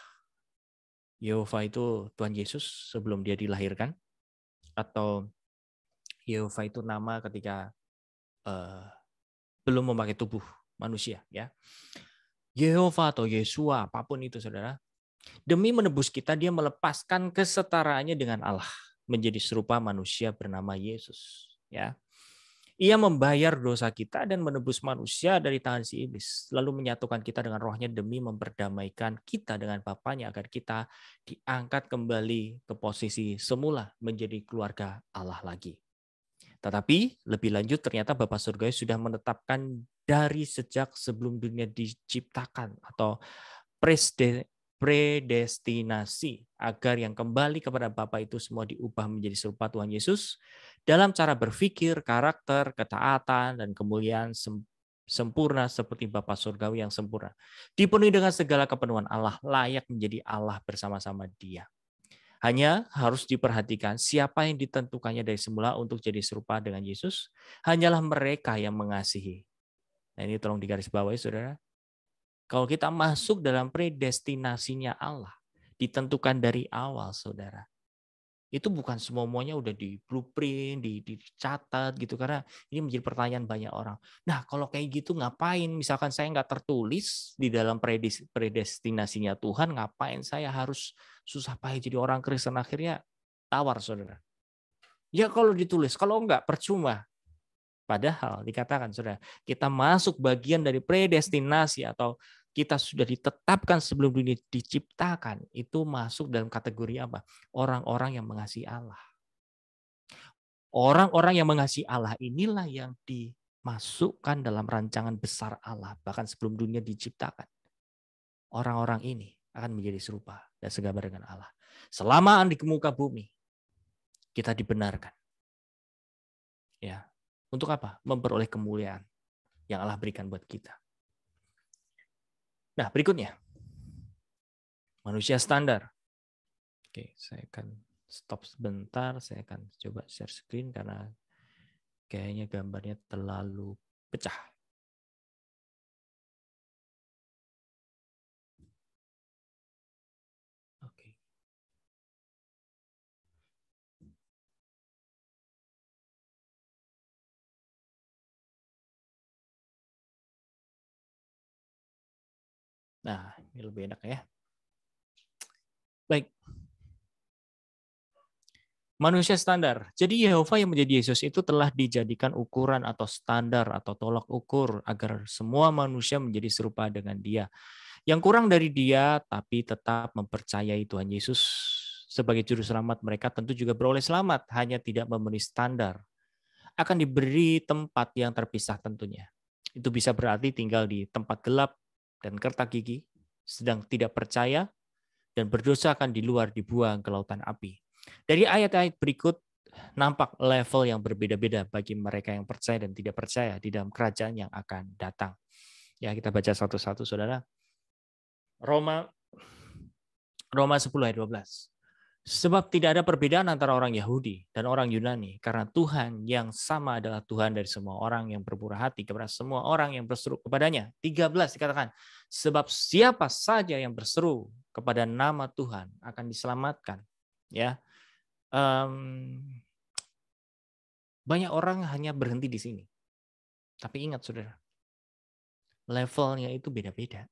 Yehova itu Tuhan Yesus sebelum dia dilahirkan. Atau Yehova itu nama ketika uh, belum memakai tubuh manusia. ya. Yehova atau Yesua, apapun itu saudara, Demi menebus kita, dia melepaskan kesetaraannya dengan Allah menjadi serupa manusia bernama Yesus. Ya, ia membayar dosa kita dan menebus manusia dari tangan si iblis, lalu menyatukan kita dengan rohnya demi memperdamaikan kita dengan Bapaknya agar kita diangkat kembali ke posisi semula menjadi keluarga Allah lagi. Tetapi lebih lanjut ternyata Bapak Surga sudah menetapkan dari sejak sebelum dunia diciptakan atau Presiden predestinasi agar yang kembali kepada Bapa itu semua diubah menjadi serupa Tuhan Yesus dalam cara berpikir, karakter, ketaatan dan kemuliaan sempurna seperti Bapa surgawi yang sempurna. Dipenuhi dengan segala kepenuhan Allah, layak menjadi Allah bersama-sama Dia. Hanya harus diperhatikan siapa yang ditentukannya dari semula untuk jadi serupa dengan Yesus, hanyalah mereka yang mengasihi. Nah ini tolong digarisbawahi saudara. Kalau kita masuk dalam predestinasinya Allah, ditentukan dari awal, saudara. Itu bukan semuanya udah di blueprint, dicatat gitu. Karena ini menjadi pertanyaan banyak orang. Nah kalau kayak gitu ngapain? Misalkan saya nggak tertulis di dalam predestinasinya Tuhan, ngapain saya harus susah payah jadi orang Kristen? Akhirnya tawar, saudara. Ya kalau ditulis, kalau enggak percuma. Padahal dikatakan sudah kita masuk bagian dari predestinasi atau kita sudah ditetapkan sebelum dunia diciptakan itu masuk dalam kategori apa? Orang-orang yang mengasihi Allah. Orang-orang yang mengasihi Allah inilah yang dimasukkan dalam rancangan besar Allah bahkan sebelum dunia diciptakan. Orang-orang ini akan menjadi serupa dan segambar dengan Allah. Selama di muka bumi kita dibenarkan. Ya, untuk apa? Memperoleh kemuliaan yang Allah berikan buat kita. Nah, berikutnya. Manusia standar. Oke, saya akan stop sebentar. Saya akan coba share screen karena kayaknya gambarnya terlalu pecah. Ini lebih enak ya. Baik. Manusia standar. Jadi Yehova yang menjadi Yesus itu telah dijadikan ukuran atau standar atau tolak ukur agar semua manusia menjadi serupa dengan dia. Yang kurang dari dia tapi tetap mempercayai Tuhan Yesus sebagai juru selamat mereka tentu juga beroleh selamat hanya tidak memenuhi standar. Akan diberi tempat yang terpisah tentunya. Itu bisa berarti tinggal di tempat gelap dan kertak gigi sedang tidak percaya dan berdosa akan di luar dibuang ke lautan api. Dari ayat-ayat berikut nampak level yang berbeda-beda bagi mereka yang percaya dan tidak percaya di dalam kerajaan yang akan datang. Ya, kita baca satu-satu Saudara. Roma Roma 10 ayat 12. Sebab tidak ada perbedaan antara orang Yahudi dan orang Yunani, karena Tuhan yang sama adalah Tuhan dari semua orang yang berpura hati kepada semua orang yang berseru kepadanya. 13 dikatakan, sebab siapa saja yang berseru kepada nama Tuhan akan diselamatkan. Ya, um, banyak orang hanya berhenti di sini. Tapi ingat saudara, levelnya itu beda-beda.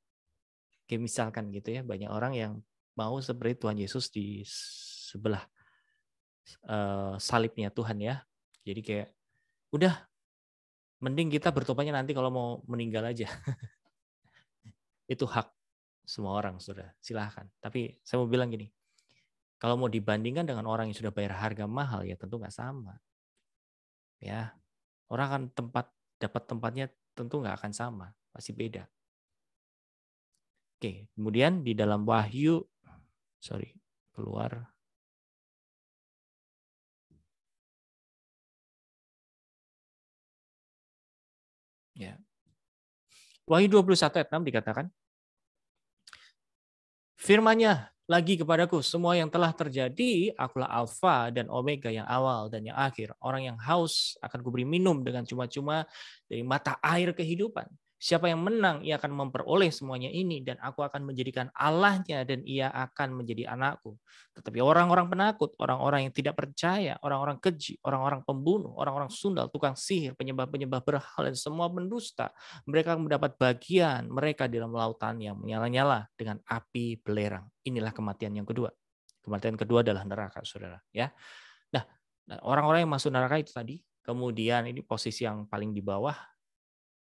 Kayak misalkan gitu ya, banyak orang yang mau seperti Tuhan Yesus di sebelah uh, salibnya Tuhan ya. Jadi kayak udah mending kita bertobatnya nanti kalau mau meninggal aja. Itu hak semua orang sudah silahkan. Tapi saya mau bilang gini, kalau mau dibandingkan dengan orang yang sudah bayar harga mahal ya tentu nggak sama. Ya, orang kan tempat dapat tempatnya tentu nggak akan sama, pasti beda. Oke, kemudian di dalam Wahyu sorry keluar ya Wahyu 21 ayat 6 dikatakan firmanya lagi kepadaku semua yang telah terjadi akulah alfa dan omega yang awal dan yang akhir orang yang haus akan kuberi minum dengan cuma-cuma dari mata air kehidupan Siapa yang menang, ia akan memperoleh semuanya ini, dan aku akan menjadikan Allahnya, dan ia akan menjadi anakku. Tetapi orang-orang penakut, orang-orang yang tidak percaya, orang-orang keji, orang-orang pembunuh, orang-orang sundal, tukang sihir, penyembah-penyembah berhala, dan semua pendusta, mereka mendapat bagian mereka dalam lautan yang menyala-nyala dengan api belerang. Inilah kematian yang kedua. Kematian kedua adalah neraka, saudara. Ya, Nah, nah orang-orang yang masuk neraka itu tadi, kemudian ini posisi yang paling di bawah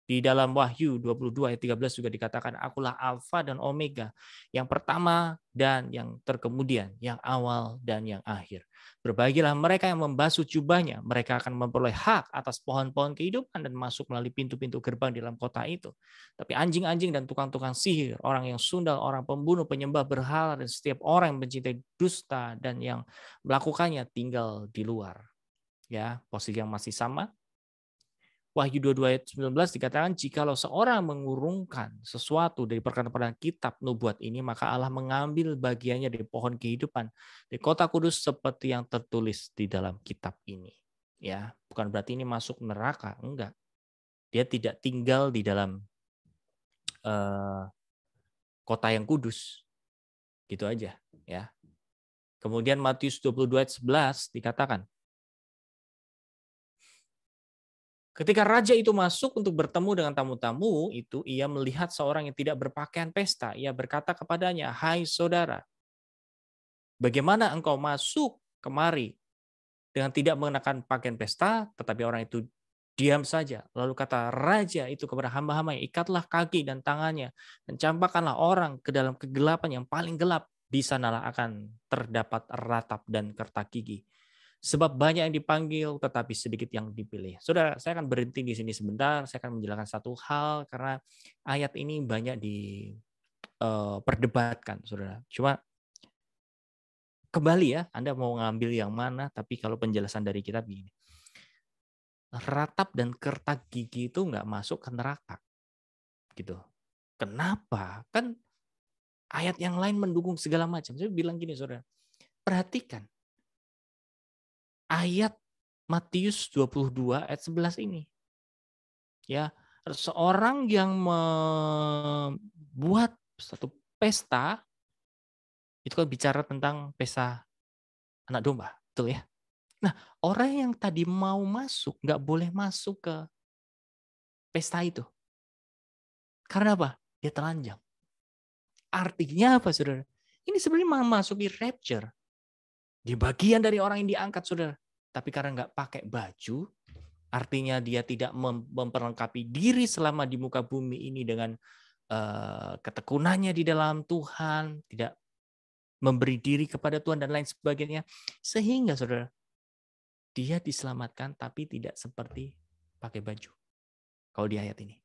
di dalam Wahyu 22 ayat 13 juga dikatakan, akulah Alfa dan Omega, yang pertama dan yang terkemudian, yang awal dan yang akhir. berbagilah mereka yang membasuh jubahnya, mereka akan memperoleh hak atas pohon-pohon kehidupan dan masuk melalui pintu-pintu gerbang di dalam kota itu. Tapi anjing-anjing dan tukang-tukang sihir, orang yang sundal, orang pembunuh, penyembah berhala, dan setiap orang yang mencintai dusta dan yang melakukannya tinggal di luar. Ya, posisi yang masih sama, Wahyu 22 ayat 19 dikatakan jikalau seorang mengurungkan sesuatu dari perkataan-perkataan kitab nubuat ini maka Allah mengambil bagiannya dari pohon kehidupan di kota kudus seperti yang tertulis di dalam kitab ini. Ya, bukan berarti ini masuk neraka, enggak. Dia tidak tinggal di dalam uh, kota yang kudus. Gitu aja, ya. Kemudian Matius 22 ayat 11 dikatakan, Ketika raja itu masuk untuk bertemu dengan tamu-tamu itu, ia melihat seorang yang tidak berpakaian pesta. Ia berkata kepadanya, Hai saudara, bagaimana engkau masuk kemari dengan tidak mengenakan pakaian pesta, tetapi orang itu diam saja. Lalu kata raja itu kepada hamba-hamba, ikatlah kaki dan tangannya, dan campakkanlah orang ke dalam kegelapan yang paling gelap. Di sanalah akan terdapat ratap dan kertak gigi Sebab banyak yang dipanggil tetapi sedikit yang dipilih. Saudara, saya akan berhenti di sini sebentar. Saya akan menjelaskan satu hal karena ayat ini banyak diperdebatkan, eh, Saudara. Cuma kembali ya, Anda mau ngambil yang mana, tapi kalau penjelasan dari kita begini. Ratap dan kertak gigi itu nggak masuk ke neraka. Gitu. Kenapa? Kan ayat yang lain mendukung segala macam. Saya bilang gini, saudara. Perhatikan, ayat Matius 22 ayat 11 ini. Ya, seorang yang membuat satu pesta itu kan bicara tentang pesta anak domba, betul ya? Nah, orang yang tadi mau masuk nggak boleh masuk ke pesta itu. Karena apa? Dia telanjang. Artinya apa, saudara? Ini sebenarnya memasuki rapture. Dia bagian dari orang yang diangkat, saudara. Tapi karena nggak pakai baju, artinya dia tidak memperlengkapi diri selama di muka bumi ini dengan eh, ketekunannya di dalam Tuhan, tidak memberi diri kepada Tuhan dan lain sebagainya. Sehingga saudara, dia diselamatkan tapi tidak seperti pakai baju. Kalau di ayat ini.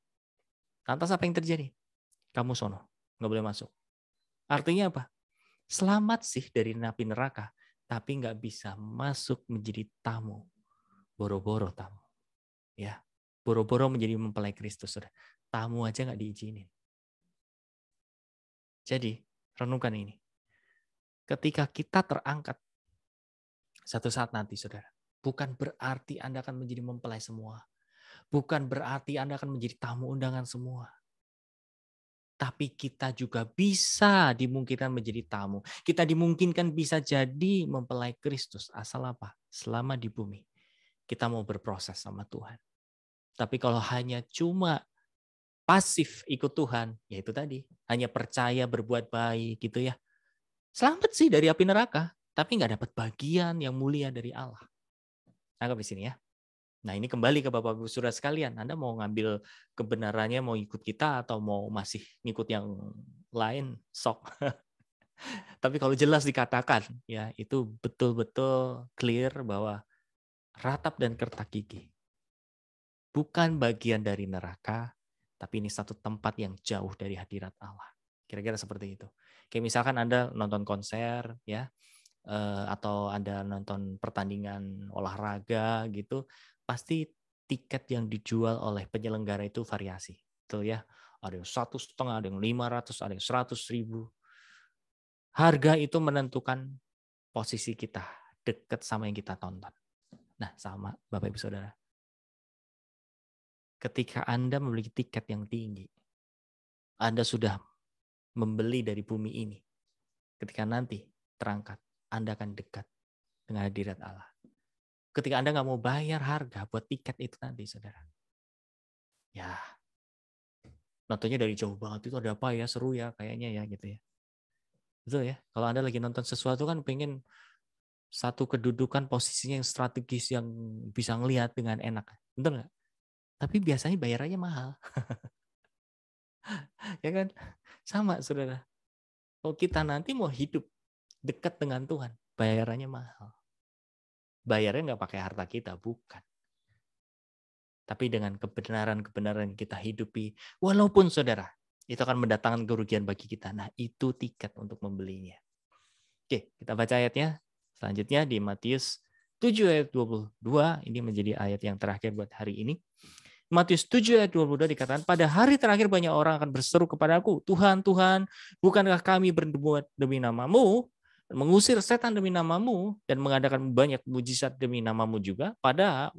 Lantas apa yang terjadi? Kamu sono, nggak boleh masuk. Artinya apa? Selamat sih dari napi neraka tapi nggak bisa masuk menjadi tamu. Boro-boro tamu. Ya, boro-boro menjadi mempelai Kristus. Sudah. Tamu aja nggak diizinin. Jadi, renungkan ini. Ketika kita terangkat satu saat nanti, saudara, bukan berarti Anda akan menjadi mempelai semua. Bukan berarti Anda akan menjadi tamu undangan semua tapi kita juga bisa dimungkinkan menjadi tamu. Kita dimungkinkan bisa jadi mempelai Kristus asal apa? Selama di bumi kita mau berproses sama Tuhan. Tapi kalau hanya cuma pasif ikut Tuhan, yaitu tadi, hanya percaya berbuat baik gitu ya. Selamat sih dari api neraka, tapi nggak dapat bagian yang mulia dari Allah. Anggap di sini ya. Nah ini kembali ke Bapak Ibu Saudara sekalian, Anda mau ngambil kebenarannya, mau ikut kita atau mau masih ngikut yang lain, sok. Tapi kalau jelas dikatakan, ya itu betul-betul clear bahwa ratap dan kertak gigi bukan bagian dari neraka, tapi ini satu tempat yang jauh dari hadirat Allah. Kira-kira seperti itu. Kayak misalkan Anda nonton konser, ya, eh, atau Anda nonton pertandingan olahraga gitu, pasti tiket yang dijual oleh penyelenggara itu variasi. Betul ya? Ada yang satu setengah, ada yang 500, ada yang 100 ribu. Harga itu menentukan posisi kita dekat sama yang kita tonton. Nah, sama Bapak Ibu Saudara. Ketika Anda memiliki tiket yang tinggi, Anda sudah membeli dari bumi ini. Ketika nanti terangkat, Anda akan dekat dengan hadirat Allah ketika Anda nggak mau bayar harga buat tiket itu nanti saudara. Ya, nontonnya dari jauh banget itu ada apa ya, seru ya kayaknya ya gitu ya. Betul ya, kalau Anda lagi nonton sesuatu kan pengen satu kedudukan posisinya yang strategis yang bisa ngelihat dengan enak. Bener nggak? Tapi biasanya bayarannya mahal. ya kan? Sama, saudara. Kalau kita nanti mau hidup dekat dengan Tuhan, bayarannya mahal. Bayarnya nggak pakai harta kita, bukan. Tapi dengan kebenaran-kebenaran kita hidupi, walaupun saudara, itu akan mendatangkan kerugian bagi kita. Nah, itu tiket untuk membelinya. Oke, kita baca ayatnya. Selanjutnya di Matius 7 ayat 22, ini menjadi ayat yang terakhir buat hari ini. Matius 7 ayat 22 dikatakan, pada hari terakhir banyak orang akan berseru kepada aku, Tuhan, Tuhan, bukankah kami berbuat demi namamu, mengusir setan demi namamu dan mengadakan banyak mujizat demi namamu juga pada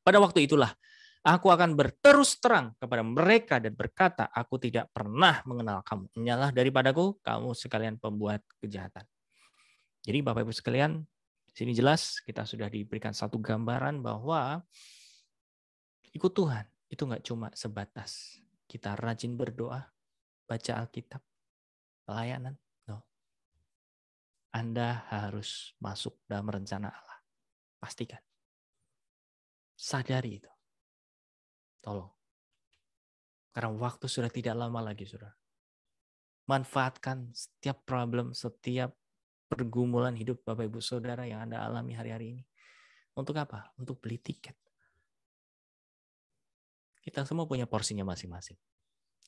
pada waktu itulah aku akan berterus terang kepada mereka dan berkata aku tidak pernah mengenal kamu nyalah daripadaku kamu sekalian pembuat kejahatan jadi Bapak Ibu sekalian sini jelas kita sudah diberikan satu gambaran bahwa ikut Tuhan itu nggak cuma sebatas kita rajin berdoa, baca Alkitab, pelayanan, anda harus masuk dalam rencana Allah. Pastikan. Sadari itu. Tolong. Karena waktu sudah tidak lama lagi, sudah. Manfaatkan setiap problem, setiap pergumulan hidup Bapak Ibu Saudara yang Anda alami hari-hari ini. Untuk apa? Untuk beli tiket. Kita semua punya porsinya masing-masing.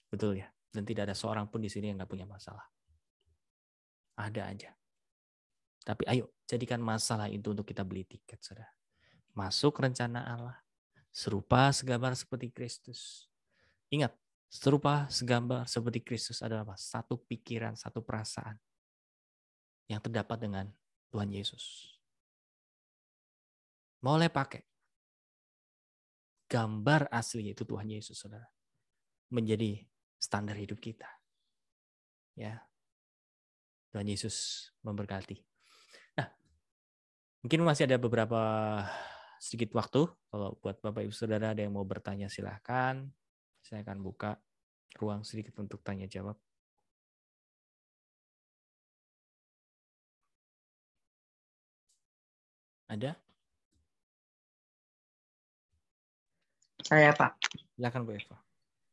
Betul ya? Dan tidak ada seorang pun di sini yang nggak punya masalah. Ada aja. Tapi ayo jadikan masalah itu untuk kita beli tiket, saudara. Masuk rencana Allah, serupa segambar seperti Kristus. Ingat, serupa segambar seperti Kristus adalah apa? Satu pikiran, satu perasaan yang terdapat dengan Tuhan Yesus. Mulai pakai gambar asli yaitu Tuhan Yesus, saudara, menjadi standar hidup kita. Ya, Tuhan Yesus memberkati. Mungkin masih ada beberapa sedikit waktu kalau buat Bapak Ibu Saudara ada yang mau bertanya silahkan. Saya akan buka ruang sedikit untuk tanya jawab. Ada? Saya Pak. Silakan Bu Eva.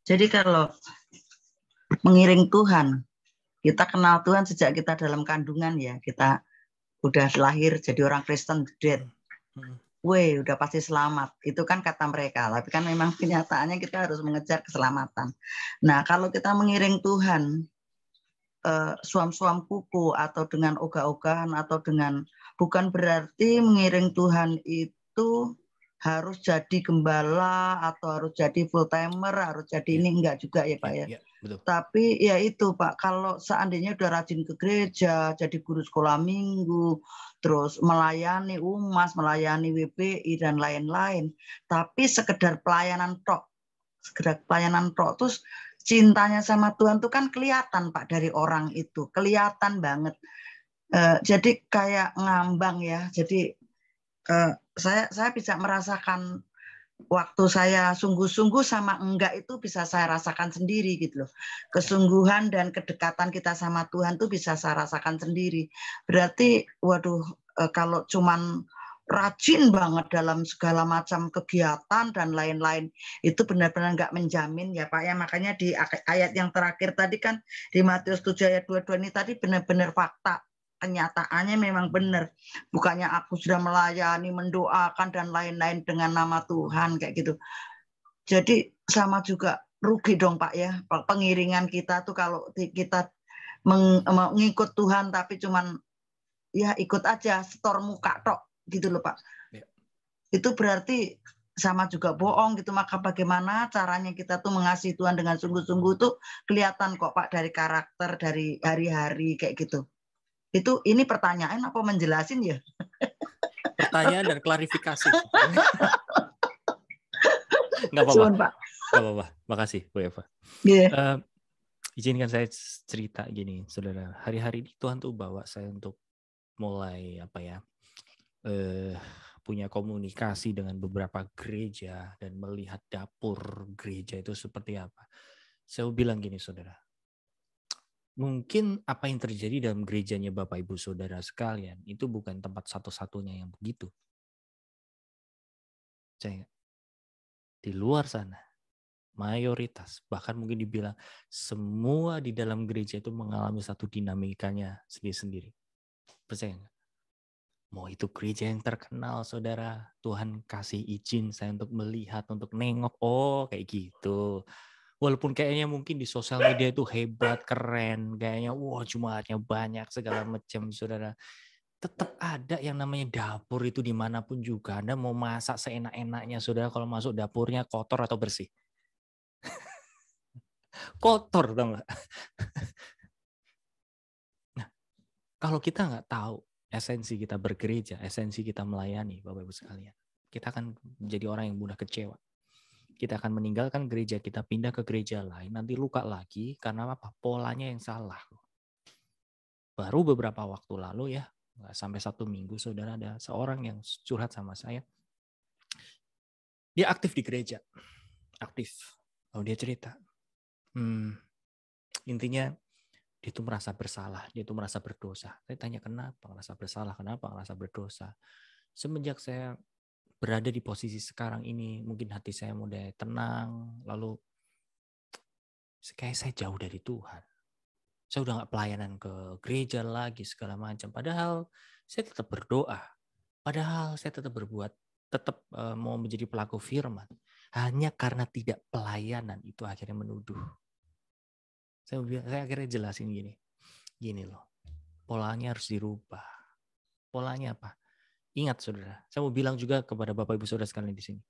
Jadi kalau mengiring Tuhan, kita kenal Tuhan sejak kita dalam kandungan ya, kita udah lahir jadi orang Kristen dead. Hmm, hmm. Weh, udah pasti selamat. Itu kan kata mereka. Tapi kan memang kenyataannya kita harus mengejar keselamatan. Nah, kalau kita mengiring Tuhan eh, suam-suam kuku atau dengan ogah-ogahan atau dengan bukan berarti mengiring Tuhan itu harus jadi gembala atau harus jadi full timer, harus jadi iya. ini enggak juga ya, Pak ya. ya Betul. Tapi ya itu Pak, kalau seandainya udah rajin ke gereja, jadi guru sekolah minggu, terus melayani umas, melayani WPI dan lain-lain, tapi sekedar pelayanan tok, sekedar pelayanan tok, terus cintanya sama Tuhan itu kan kelihatan Pak dari orang itu, kelihatan banget. E, jadi kayak ngambang ya, jadi e, saya saya bisa merasakan waktu saya sungguh-sungguh sama enggak itu bisa saya rasakan sendiri gitu loh. Kesungguhan dan kedekatan kita sama Tuhan tuh bisa saya rasakan sendiri. Berarti waduh eh, kalau cuman rajin banget dalam segala macam kegiatan dan lain-lain itu benar-benar nggak menjamin ya Pak ya makanya di ayat yang terakhir tadi kan di Matius 7 ayat 22 ini tadi benar-benar fakta kenyataannya memang benar. Bukannya aku sudah melayani, mendoakan dan lain-lain dengan nama Tuhan kayak gitu. Jadi sama juga rugi dong Pak ya. Pengiringan kita tuh kalau kita mengikut Tuhan tapi cuman ya ikut aja setor muka tok gitu loh Pak. Ya. Itu berarti sama juga bohong gitu maka bagaimana caranya kita tuh mengasihi Tuhan dengan sungguh-sungguh tuh kelihatan kok Pak dari karakter dari hari-hari kayak gitu. Itu ini pertanyaan apa menjelasin ya? Pertanyaan dan klarifikasi. nggak apa-apa. nggak apa-apa. Makasih Bu Eva. Yeah. Iya. Uh, izinkan saya cerita gini, Saudara. Hari-hari ini Tuhan tuh bawa saya untuk mulai apa ya? uh, punya komunikasi dengan beberapa gereja dan melihat dapur gereja itu seperti apa. Saya bilang gini, saudara, mungkin apa yang terjadi dalam gerejanya Bapak Ibu Saudara sekalian itu bukan tempat satu-satunya yang begitu. Saya Di luar sana, mayoritas, bahkan mungkin dibilang semua di dalam gereja itu mengalami satu dinamikanya sendiri-sendiri. Percaya nggak? Mau itu gereja yang terkenal, saudara. Tuhan kasih izin saya untuk melihat, untuk nengok. Oh, kayak gitu walaupun kayaknya mungkin di sosial media itu hebat keren kayaknya wah wow, jumlahnya banyak segala macam saudara tetap ada yang namanya dapur itu dimanapun juga anda mau masak seenak-enaknya saudara kalau masuk dapurnya kotor atau bersih kotor dong. nah kalau kita nggak tahu esensi kita bergereja esensi kita melayani bapak ibu sekalian kita akan jadi orang yang mudah kecewa kita akan meninggalkan gereja kita pindah ke gereja lain nanti luka lagi karena apa polanya yang salah baru beberapa waktu lalu ya sampai satu minggu saudara ada seorang yang curhat sama saya dia aktif di gereja aktif lalu dia cerita hmm, intinya dia itu merasa bersalah, dia itu merasa berdosa. Saya tanya kenapa merasa bersalah, kenapa merasa berdosa. Semenjak saya berada di posisi sekarang ini mungkin hati saya mulai tenang lalu kayak saya jauh dari Tuhan saya udah nggak pelayanan ke gereja lagi segala macam padahal saya tetap berdoa padahal saya tetap berbuat tetap eh, mau menjadi pelaku firman hanya karena tidak pelayanan itu akhirnya menuduh saya saya akhirnya jelasin gini gini loh polanya harus dirubah polanya apa Ingat saudara, saya mau bilang juga kepada Bapak Ibu Saudara sekalian di sini.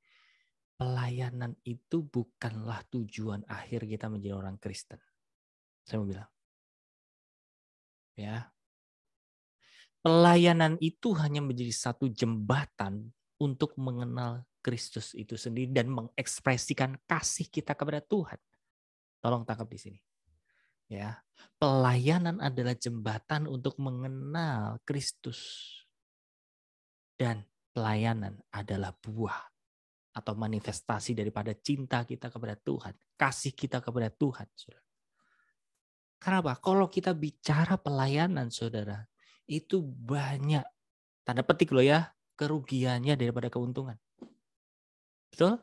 Pelayanan itu bukanlah tujuan akhir kita menjadi orang Kristen. Saya mau bilang. Ya. Pelayanan itu hanya menjadi satu jembatan untuk mengenal Kristus itu sendiri dan mengekspresikan kasih kita kepada Tuhan. Tolong tangkap di sini. Ya, pelayanan adalah jembatan untuk mengenal Kristus dan pelayanan adalah buah atau manifestasi daripada cinta kita kepada Tuhan, kasih kita kepada Tuhan, Saudara. Karena apa? Kalau kita bicara pelayanan, Saudara, itu banyak tanda petik loh ya kerugiannya daripada keuntungan. Betul?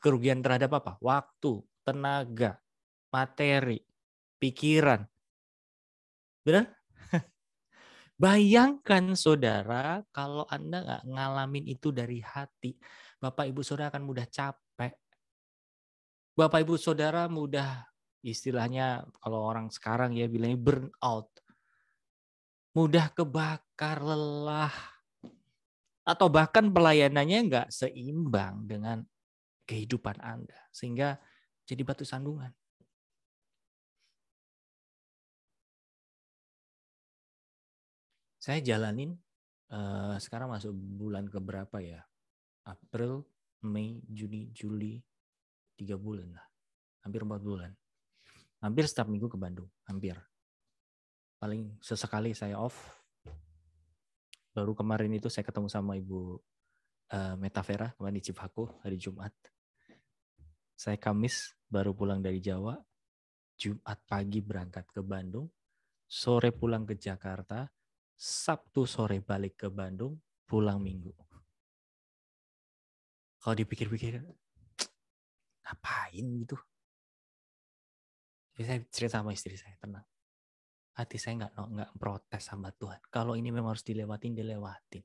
Kerugian terhadap apa? Waktu, tenaga, materi, pikiran. Benar? Bayangkan saudara, kalau Anda nggak ngalamin itu dari hati, Bapak Ibu Saudara akan mudah capek. Bapak Ibu Saudara mudah istilahnya kalau orang sekarang ya bilangnya burn out. Mudah kebakar, lelah. Atau bahkan pelayanannya nggak seimbang dengan kehidupan Anda. Sehingga jadi batu sandungan. saya jalanin uh, sekarang masuk bulan ke berapa ya? April, Mei, Juni, Juli, tiga bulan lah, hampir empat bulan. Hampir setiap minggu ke Bandung, hampir. Paling sesekali saya off. Baru kemarin itu saya ketemu sama Ibu uh, eh, Metavera kemarin di Cipaku hari Jumat. Saya Kamis baru pulang dari Jawa. Jumat pagi berangkat ke Bandung, sore pulang ke Jakarta, Sabtu sore balik ke Bandung, pulang Minggu. Kalau dipikir-pikir, ngapain gitu? Jadi saya cerita sama istri saya, tenang. Hati saya nggak nggak protes sama Tuhan. Kalau ini memang harus dilewatin, dilewatin.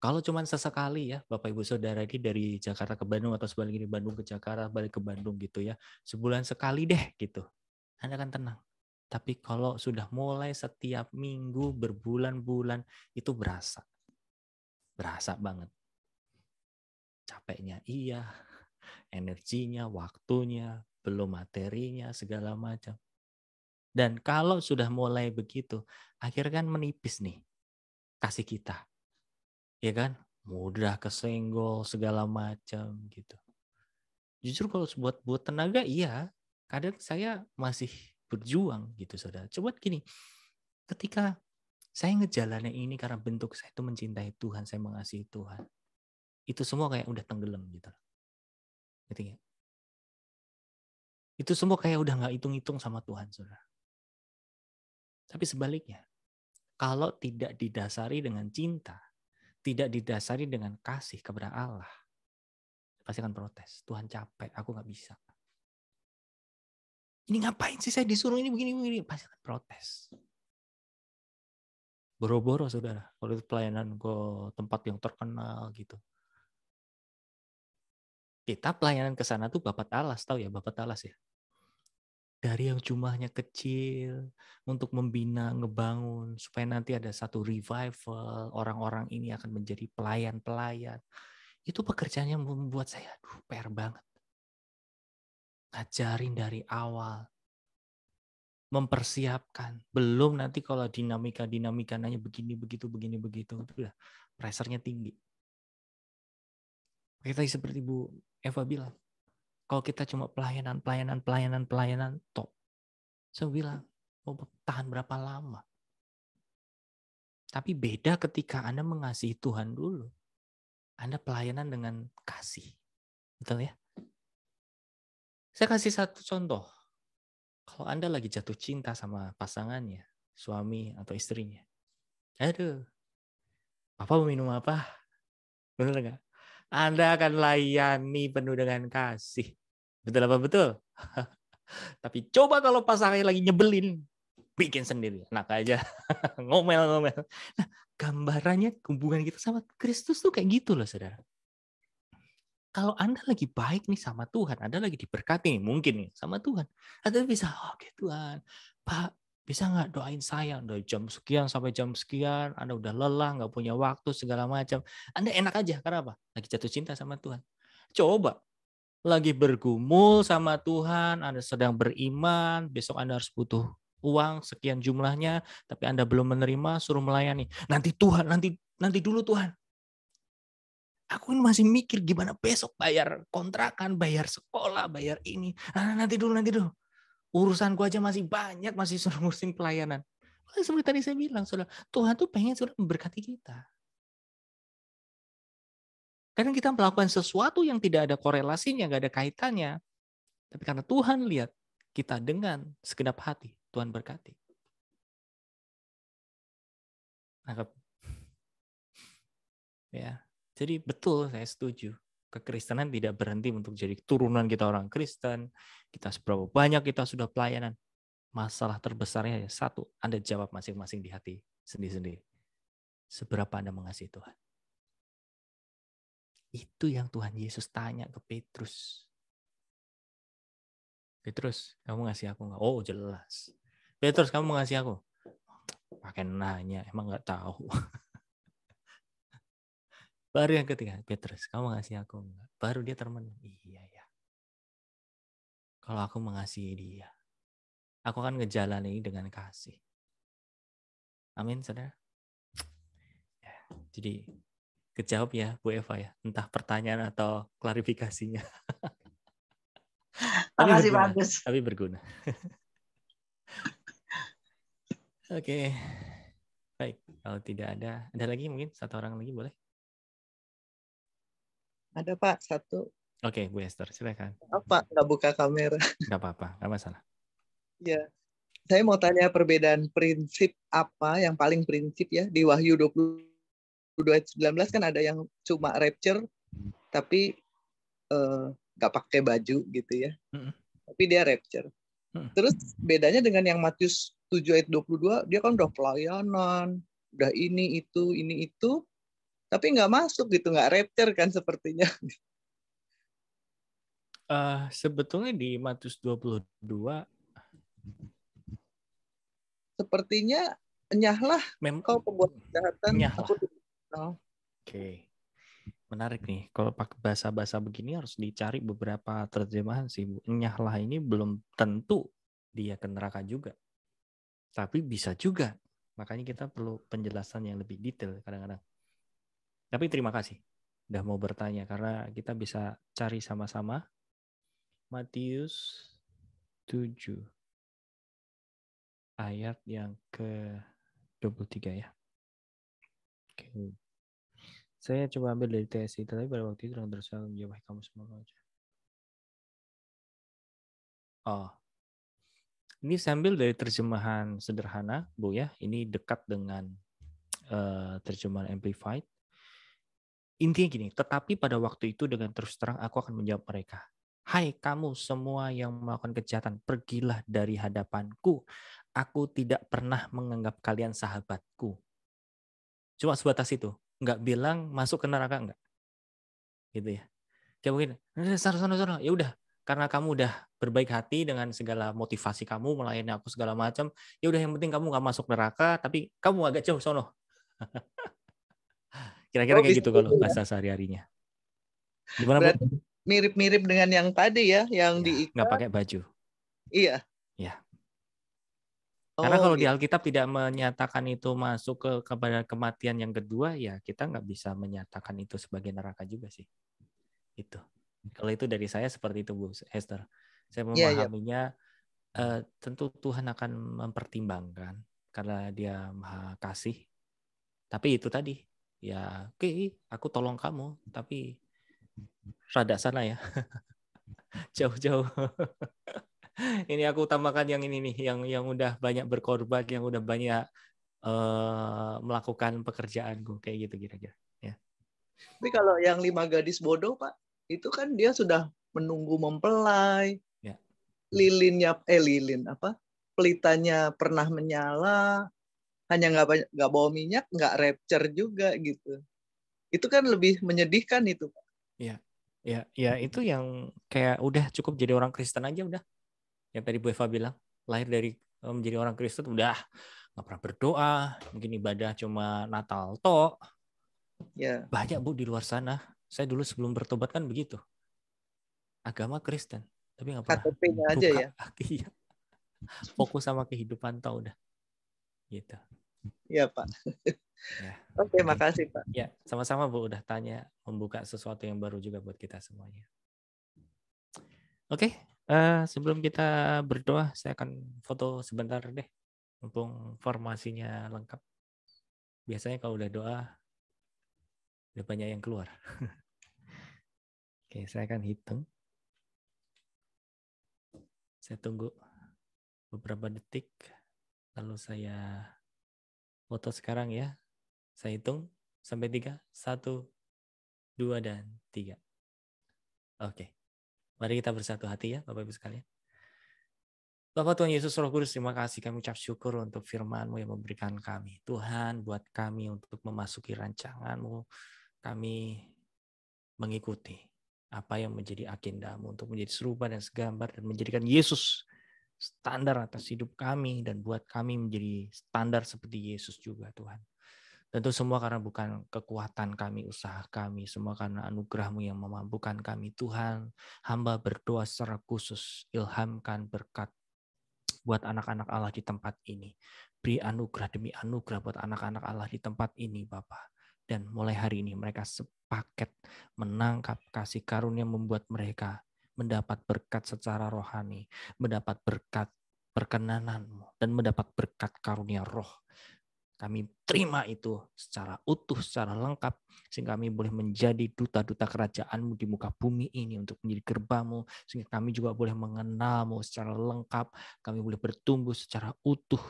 Kalau cuma sesekali ya, Bapak Ibu Saudara ini dari Jakarta ke Bandung atau sebaliknya dari Bandung ke Jakarta, balik ke Bandung gitu ya, sebulan sekali deh gitu. Anda akan tenang. Tapi kalau sudah mulai setiap minggu berbulan-bulan itu berasa. Berasa banget. Capeknya iya, energinya, waktunya, belum materinya, segala macam. Dan kalau sudah mulai begitu, akhirnya kan menipis nih kasih kita. Ya kan? Mudah kesenggol segala macam gitu. Jujur kalau buat buat tenaga iya, kadang saya masih berjuang gitu saudara. Coba gini, ketika saya ngejalanin ini karena bentuk saya itu mencintai Tuhan, saya mengasihi Tuhan. Itu semua kayak udah tenggelam gitu. Gitu ya. Itu semua kayak udah nggak hitung-hitung sama Tuhan, saudara. Tapi sebaliknya, kalau tidak didasari dengan cinta, tidak didasari dengan kasih kepada Allah, pasti akan protes. Tuhan capek, aku nggak bisa ini ngapain sih saya disuruh ini begini begini pasti akan protes boro-boro saudara kalau itu pelayanan ke tempat yang terkenal gitu kita pelayanan ke sana tuh bapak talas tahu ya bapak talas ya dari yang jumlahnya kecil untuk membina ngebangun supaya nanti ada satu revival orang-orang ini akan menjadi pelayan-pelayan itu pekerjaannya membuat saya aduh PR banget Ajarin dari awal. Mempersiapkan. Belum nanti kalau dinamika-dinamika nanya begini, begitu, begini, begitu. Itu udah pressernya tinggi. Kita seperti Bu Eva bilang, kalau kita cuma pelayanan, pelayanan, pelayanan, pelayanan, top. Saya bilang, mau oh, tahan berapa lama? Tapi beda ketika Anda mengasihi Tuhan dulu. Anda pelayanan dengan kasih. Betul ya? Saya kasih satu contoh. Kalau Anda lagi jatuh cinta sama pasangannya, suami atau istrinya. Aduh, apa mau minum apa? Benar nggak? Anda akan layani penuh dengan kasih. Betul apa betul? Tapi coba kalau pasangannya lagi nyebelin, bikin sendiri enak aja ngomel-ngomel nah gambarannya hubungan kita sama Kristus tuh kayak gitu loh saudara kalau Anda lagi baik nih sama Tuhan, Anda lagi diberkati nih mungkin nih sama Tuhan. Anda bisa, oh, oke okay, Tuhan, Pak, bisa nggak doain saya dari jam sekian sampai jam sekian, Anda udah lelah, nggak punya waktu, segala macam. Anda enak aja, karena apa? Lagi jatuh cinta sama Tuhan. Coba, lagi bergumul sama Tuhan, Anda sedang beriman, besok Anda harus butuh uang sekian jumlahnya, tapi Anda belum menerima, suruh melayani. Nanti Tuhan, nanti nanti dulu Tuhan aku ini kan masih mikir gimana besok bayar kontrakan, bayar sekolah, bayar ini. Nah, nah nanti dulu, nanti dulu. Urusan gua aja masih banyak, masih suruh ngurusin pelayanan. Seperti tadi saya bilang, saudara, Tuhan tuh pengen sudah memberkati kita. Kadang kita melakukan sesuatu yang tidak ada korelasinya, nggak ada kaitannya. Tapi karena Tuhan lihat kita dengan segenap hati, Tuhan berkati. Nah, Ya. Jadi betul saya setuju. Kekristenan tidak berhenti untuk jadi turunan kita orang Kristen. Kita seberapa banyak kita sudah pelayanan. Masalah terbesarnya ya satu. Anda jawab masing-masing di hati sendiri-sendiri. Seberapa Anda mengasihi Tuhan? Itu yang Tuhan Yesus tanya ke Petrus. Petrus, kamu ngasih aku nggak? Oh jelas. Petrus, kamu ngasih aku? Pakai nanya, emang nggak tahu. Baru yang ketiga, Petrus, kamu ngasih aku enggak? Baru dia termenung. Iya ya. Kalau aku mengasihi dia, aku akan ngejalani dengan kasih. Amin, saudara. Ya, jadi kejawab ya Bu Eva ya, entah pertanyaan atau klarifikasinya. tapi Makasih berguna, bagus. Tapi berguna. Oke, okay. baik. Kalau tidak ada, ada lagi mungkin satu orang lagi boleh? Ada Pak, satu. Oke, okay, Bu Esther, silakan. Apa? Nggak buka kamera. Nggak apa-apa, nggak masalah. Ya, saya mau tanya perbedaan prinsip apa yang paling prinsip ya di Wahyu sembilan 2019 kan ada yang cuma rapture tapi eh, nggak uh, pakai baju gitu ya. hmm. Tapi dia rapture. Hmm. Terus bedanya dengan yang Matius 7 ayat 22 dia kan udah pelayanan, udah ini itu, ini itu tapi nggak masuk gitu nggak rapture kan sepertinya uh, sebetulnya di Matius 22 sepertinya nyahlah Mem kau pembuat kejahatan nyahlah. aku oh. oke okay. menarik nih kalau pakai bahasa-bahasa begini harus dicari beberapa terjemahan sih nyahlah ini belum tentu dia ke neraka juga tapi bisa juga makanya kita perlu penjelasan yang lebih detail kadang-kadang tapi terima kasih udah mau bertanya karena kita bisa cari sama-sama. Matius 7 ayat yang ke 23 ya. Oke. Saya coba ambil dari TSI, tapi pada waktu itu orang tersebut menjawab kamu semua aja. Oh, ini sambil dari terjemahan sederhana, Bu ya. Ini dekat dengan uh, terjemahan amplified. Intinya gini, tetapi pada waktu itu dengan terus terang aku akan menjawab mereka. Hai kamu semua yang melakukan kejahatan, pergilah dari hadapanku. Aku tidak pernah menganggap kalian sahabatku. Cuma sebatas itu. Nggak bilang masuk ke neraka enggak. Gitu ya. Kayak mungkin, eh, sana, sana, sana. Ya udah, karena kamu udah berbaik hati dengan segala motivasi kamu melayani aku segala macam ya udah yang penting kamu nggak masuk neraka tapi kamu agak jauh sono Kira-kira oh, kayak gitu kalau bahasa ya. sehari-harinya. Gimana Mirip-mirip dengan yang tadi ya, yang ya, di Nggak pakai baju. Iya. Iya. Karena kalau gitu. di Alkitab tidak menyatakan itu masuk ke kepada kematian yang kedua, ya kita nggak bisa menyatakan itu sebagai neraka juga sih. Itu. Kalau itu dari saya seperti itu, Bu Esther. Saya iya, iya. memahaminya, ya, ya. tentu Tuhan akan mempertimbangkan karena Dia maha kasih. Tapi itu tadi ya oke okay, aku tolong kamu tapi rada sana ya jauh-jauh ini aku tambahkan yang ini nih yang yang udah banyak berkorban yang udah banyak uh, melakukan pekerjaanku kayak gitu kira-kira ya tapi kalau yang lima gadis bodoh pak itu kan dia sudah menunggu mempelai ya. lilinnya eh lilin apa pelitanya pernah menyala hanya nggak banyak nggak bawa minyak nggak rapture juga gitu itu kan lebih menyedihkan itu pak ya ya ya itu yang kayak udah cukup jadi orang Kristen aja udah yang tadi Bu Eva bilang lahir dari eh, menjadi orang Kristen udah nggak pernah berdoa mungkin ibadah cuma Natal toh ya banyak bu di luar sana saya dulu sebelum bertobat kan begitu agama Kristen tapi nggak pernah buka aja ya iya. fokus sama kehidupan tau udah gitu Iya Pak. Ya. Oke, makasih Pak. Ya, sama-sama Bu udah tanya membuka sesuatu yang baru juga buat kita semuanya. Oke, uh, sebelum kita berdoa, saya akan foto sebentar deh, mumpung formasinya lengkap. Biasanya kalau udah doa, udah banyak yang keluar. Oke, saya akan hitung. Saya tunggu beberapa detik, lalu saya foto sekarang ya. Saya hitung sampai tiga. Satu, dua, dan tiga. Oke. Mari kita bersatu hati ya Bapak-Ibu sekalian. Bapak Tuhan Yesus Roh Kudus, terima kasih kami ucap syukur untuk firman-Mu yang memberikan kami. Tuhan, buat kami untuk memasuki rancangan-Mu, kami mengikuti apa yang menjadi agendamu untuk menjadi serupa dan segambar dan menjadikan Yesus standar atas hidup kami dan buat kami menjadi standar seperti Yesus juga Tuhan. Tentu semua karena bukan kekuatan kami, usaha kami, semua karena anugerahmu yang memampukan kami. Tuhan, hamba berdoa secara khusus, ilhamkan berkat buat anak-anak Allah di tempat ini. Beri anugerah demi anugerah buat anak-anak Allah di tempat ini, Bapak. Dan mulai hari ini mereka sepaket menangkap kasih karunia membuat mereka mendapat berkat secara rohani, mendapat berkat perkenananmu, dan mendapat berkat karunia roh. Kami terima itu secara utuh, secara lengkap, sehingga kami boleh menjadi duta-duta kerajaanmu di muka bumi ini untuk menjadi gerbamu, sehingga kami juga boleh mengenalmu secara lengkap, kami boleh bertumbuh secara utuh,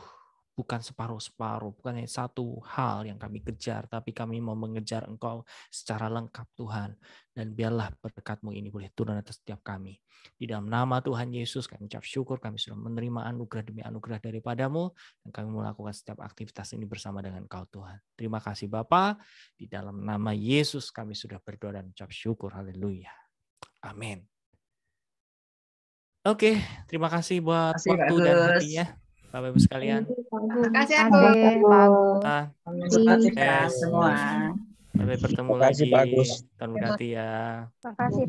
bukan separuh-separuh, bukan hanya satu hal yang kami kejar, tapi kami mau mengejar Engkau secara lengkap Tuhan. Dan biarlah berkat-Mu ini boleh turun atas setiap kami. Di dalam nama Tuhan Yesus kami ucap syukur, kami sudah menerima anugerah demi anugerah daripadamu, dan kami melakukan setiap aktivitas ini bersama dengan Engkau Tuhan. Terima kasih Bapa. di dalam nama Yesus kami sudah berdoa dan ucap syukur. Haleluya. Amin. Oke, terima kasih buat terima kasih, waktu dan hatinya. Bapak Ibu sekalian. Terima kasih aku. Ya, Pak. Ah, Terima kasih semua. Sampai bertemu lagi. Terima kasih Terima Agus. Terima ya. kasih ya. Terima kasih.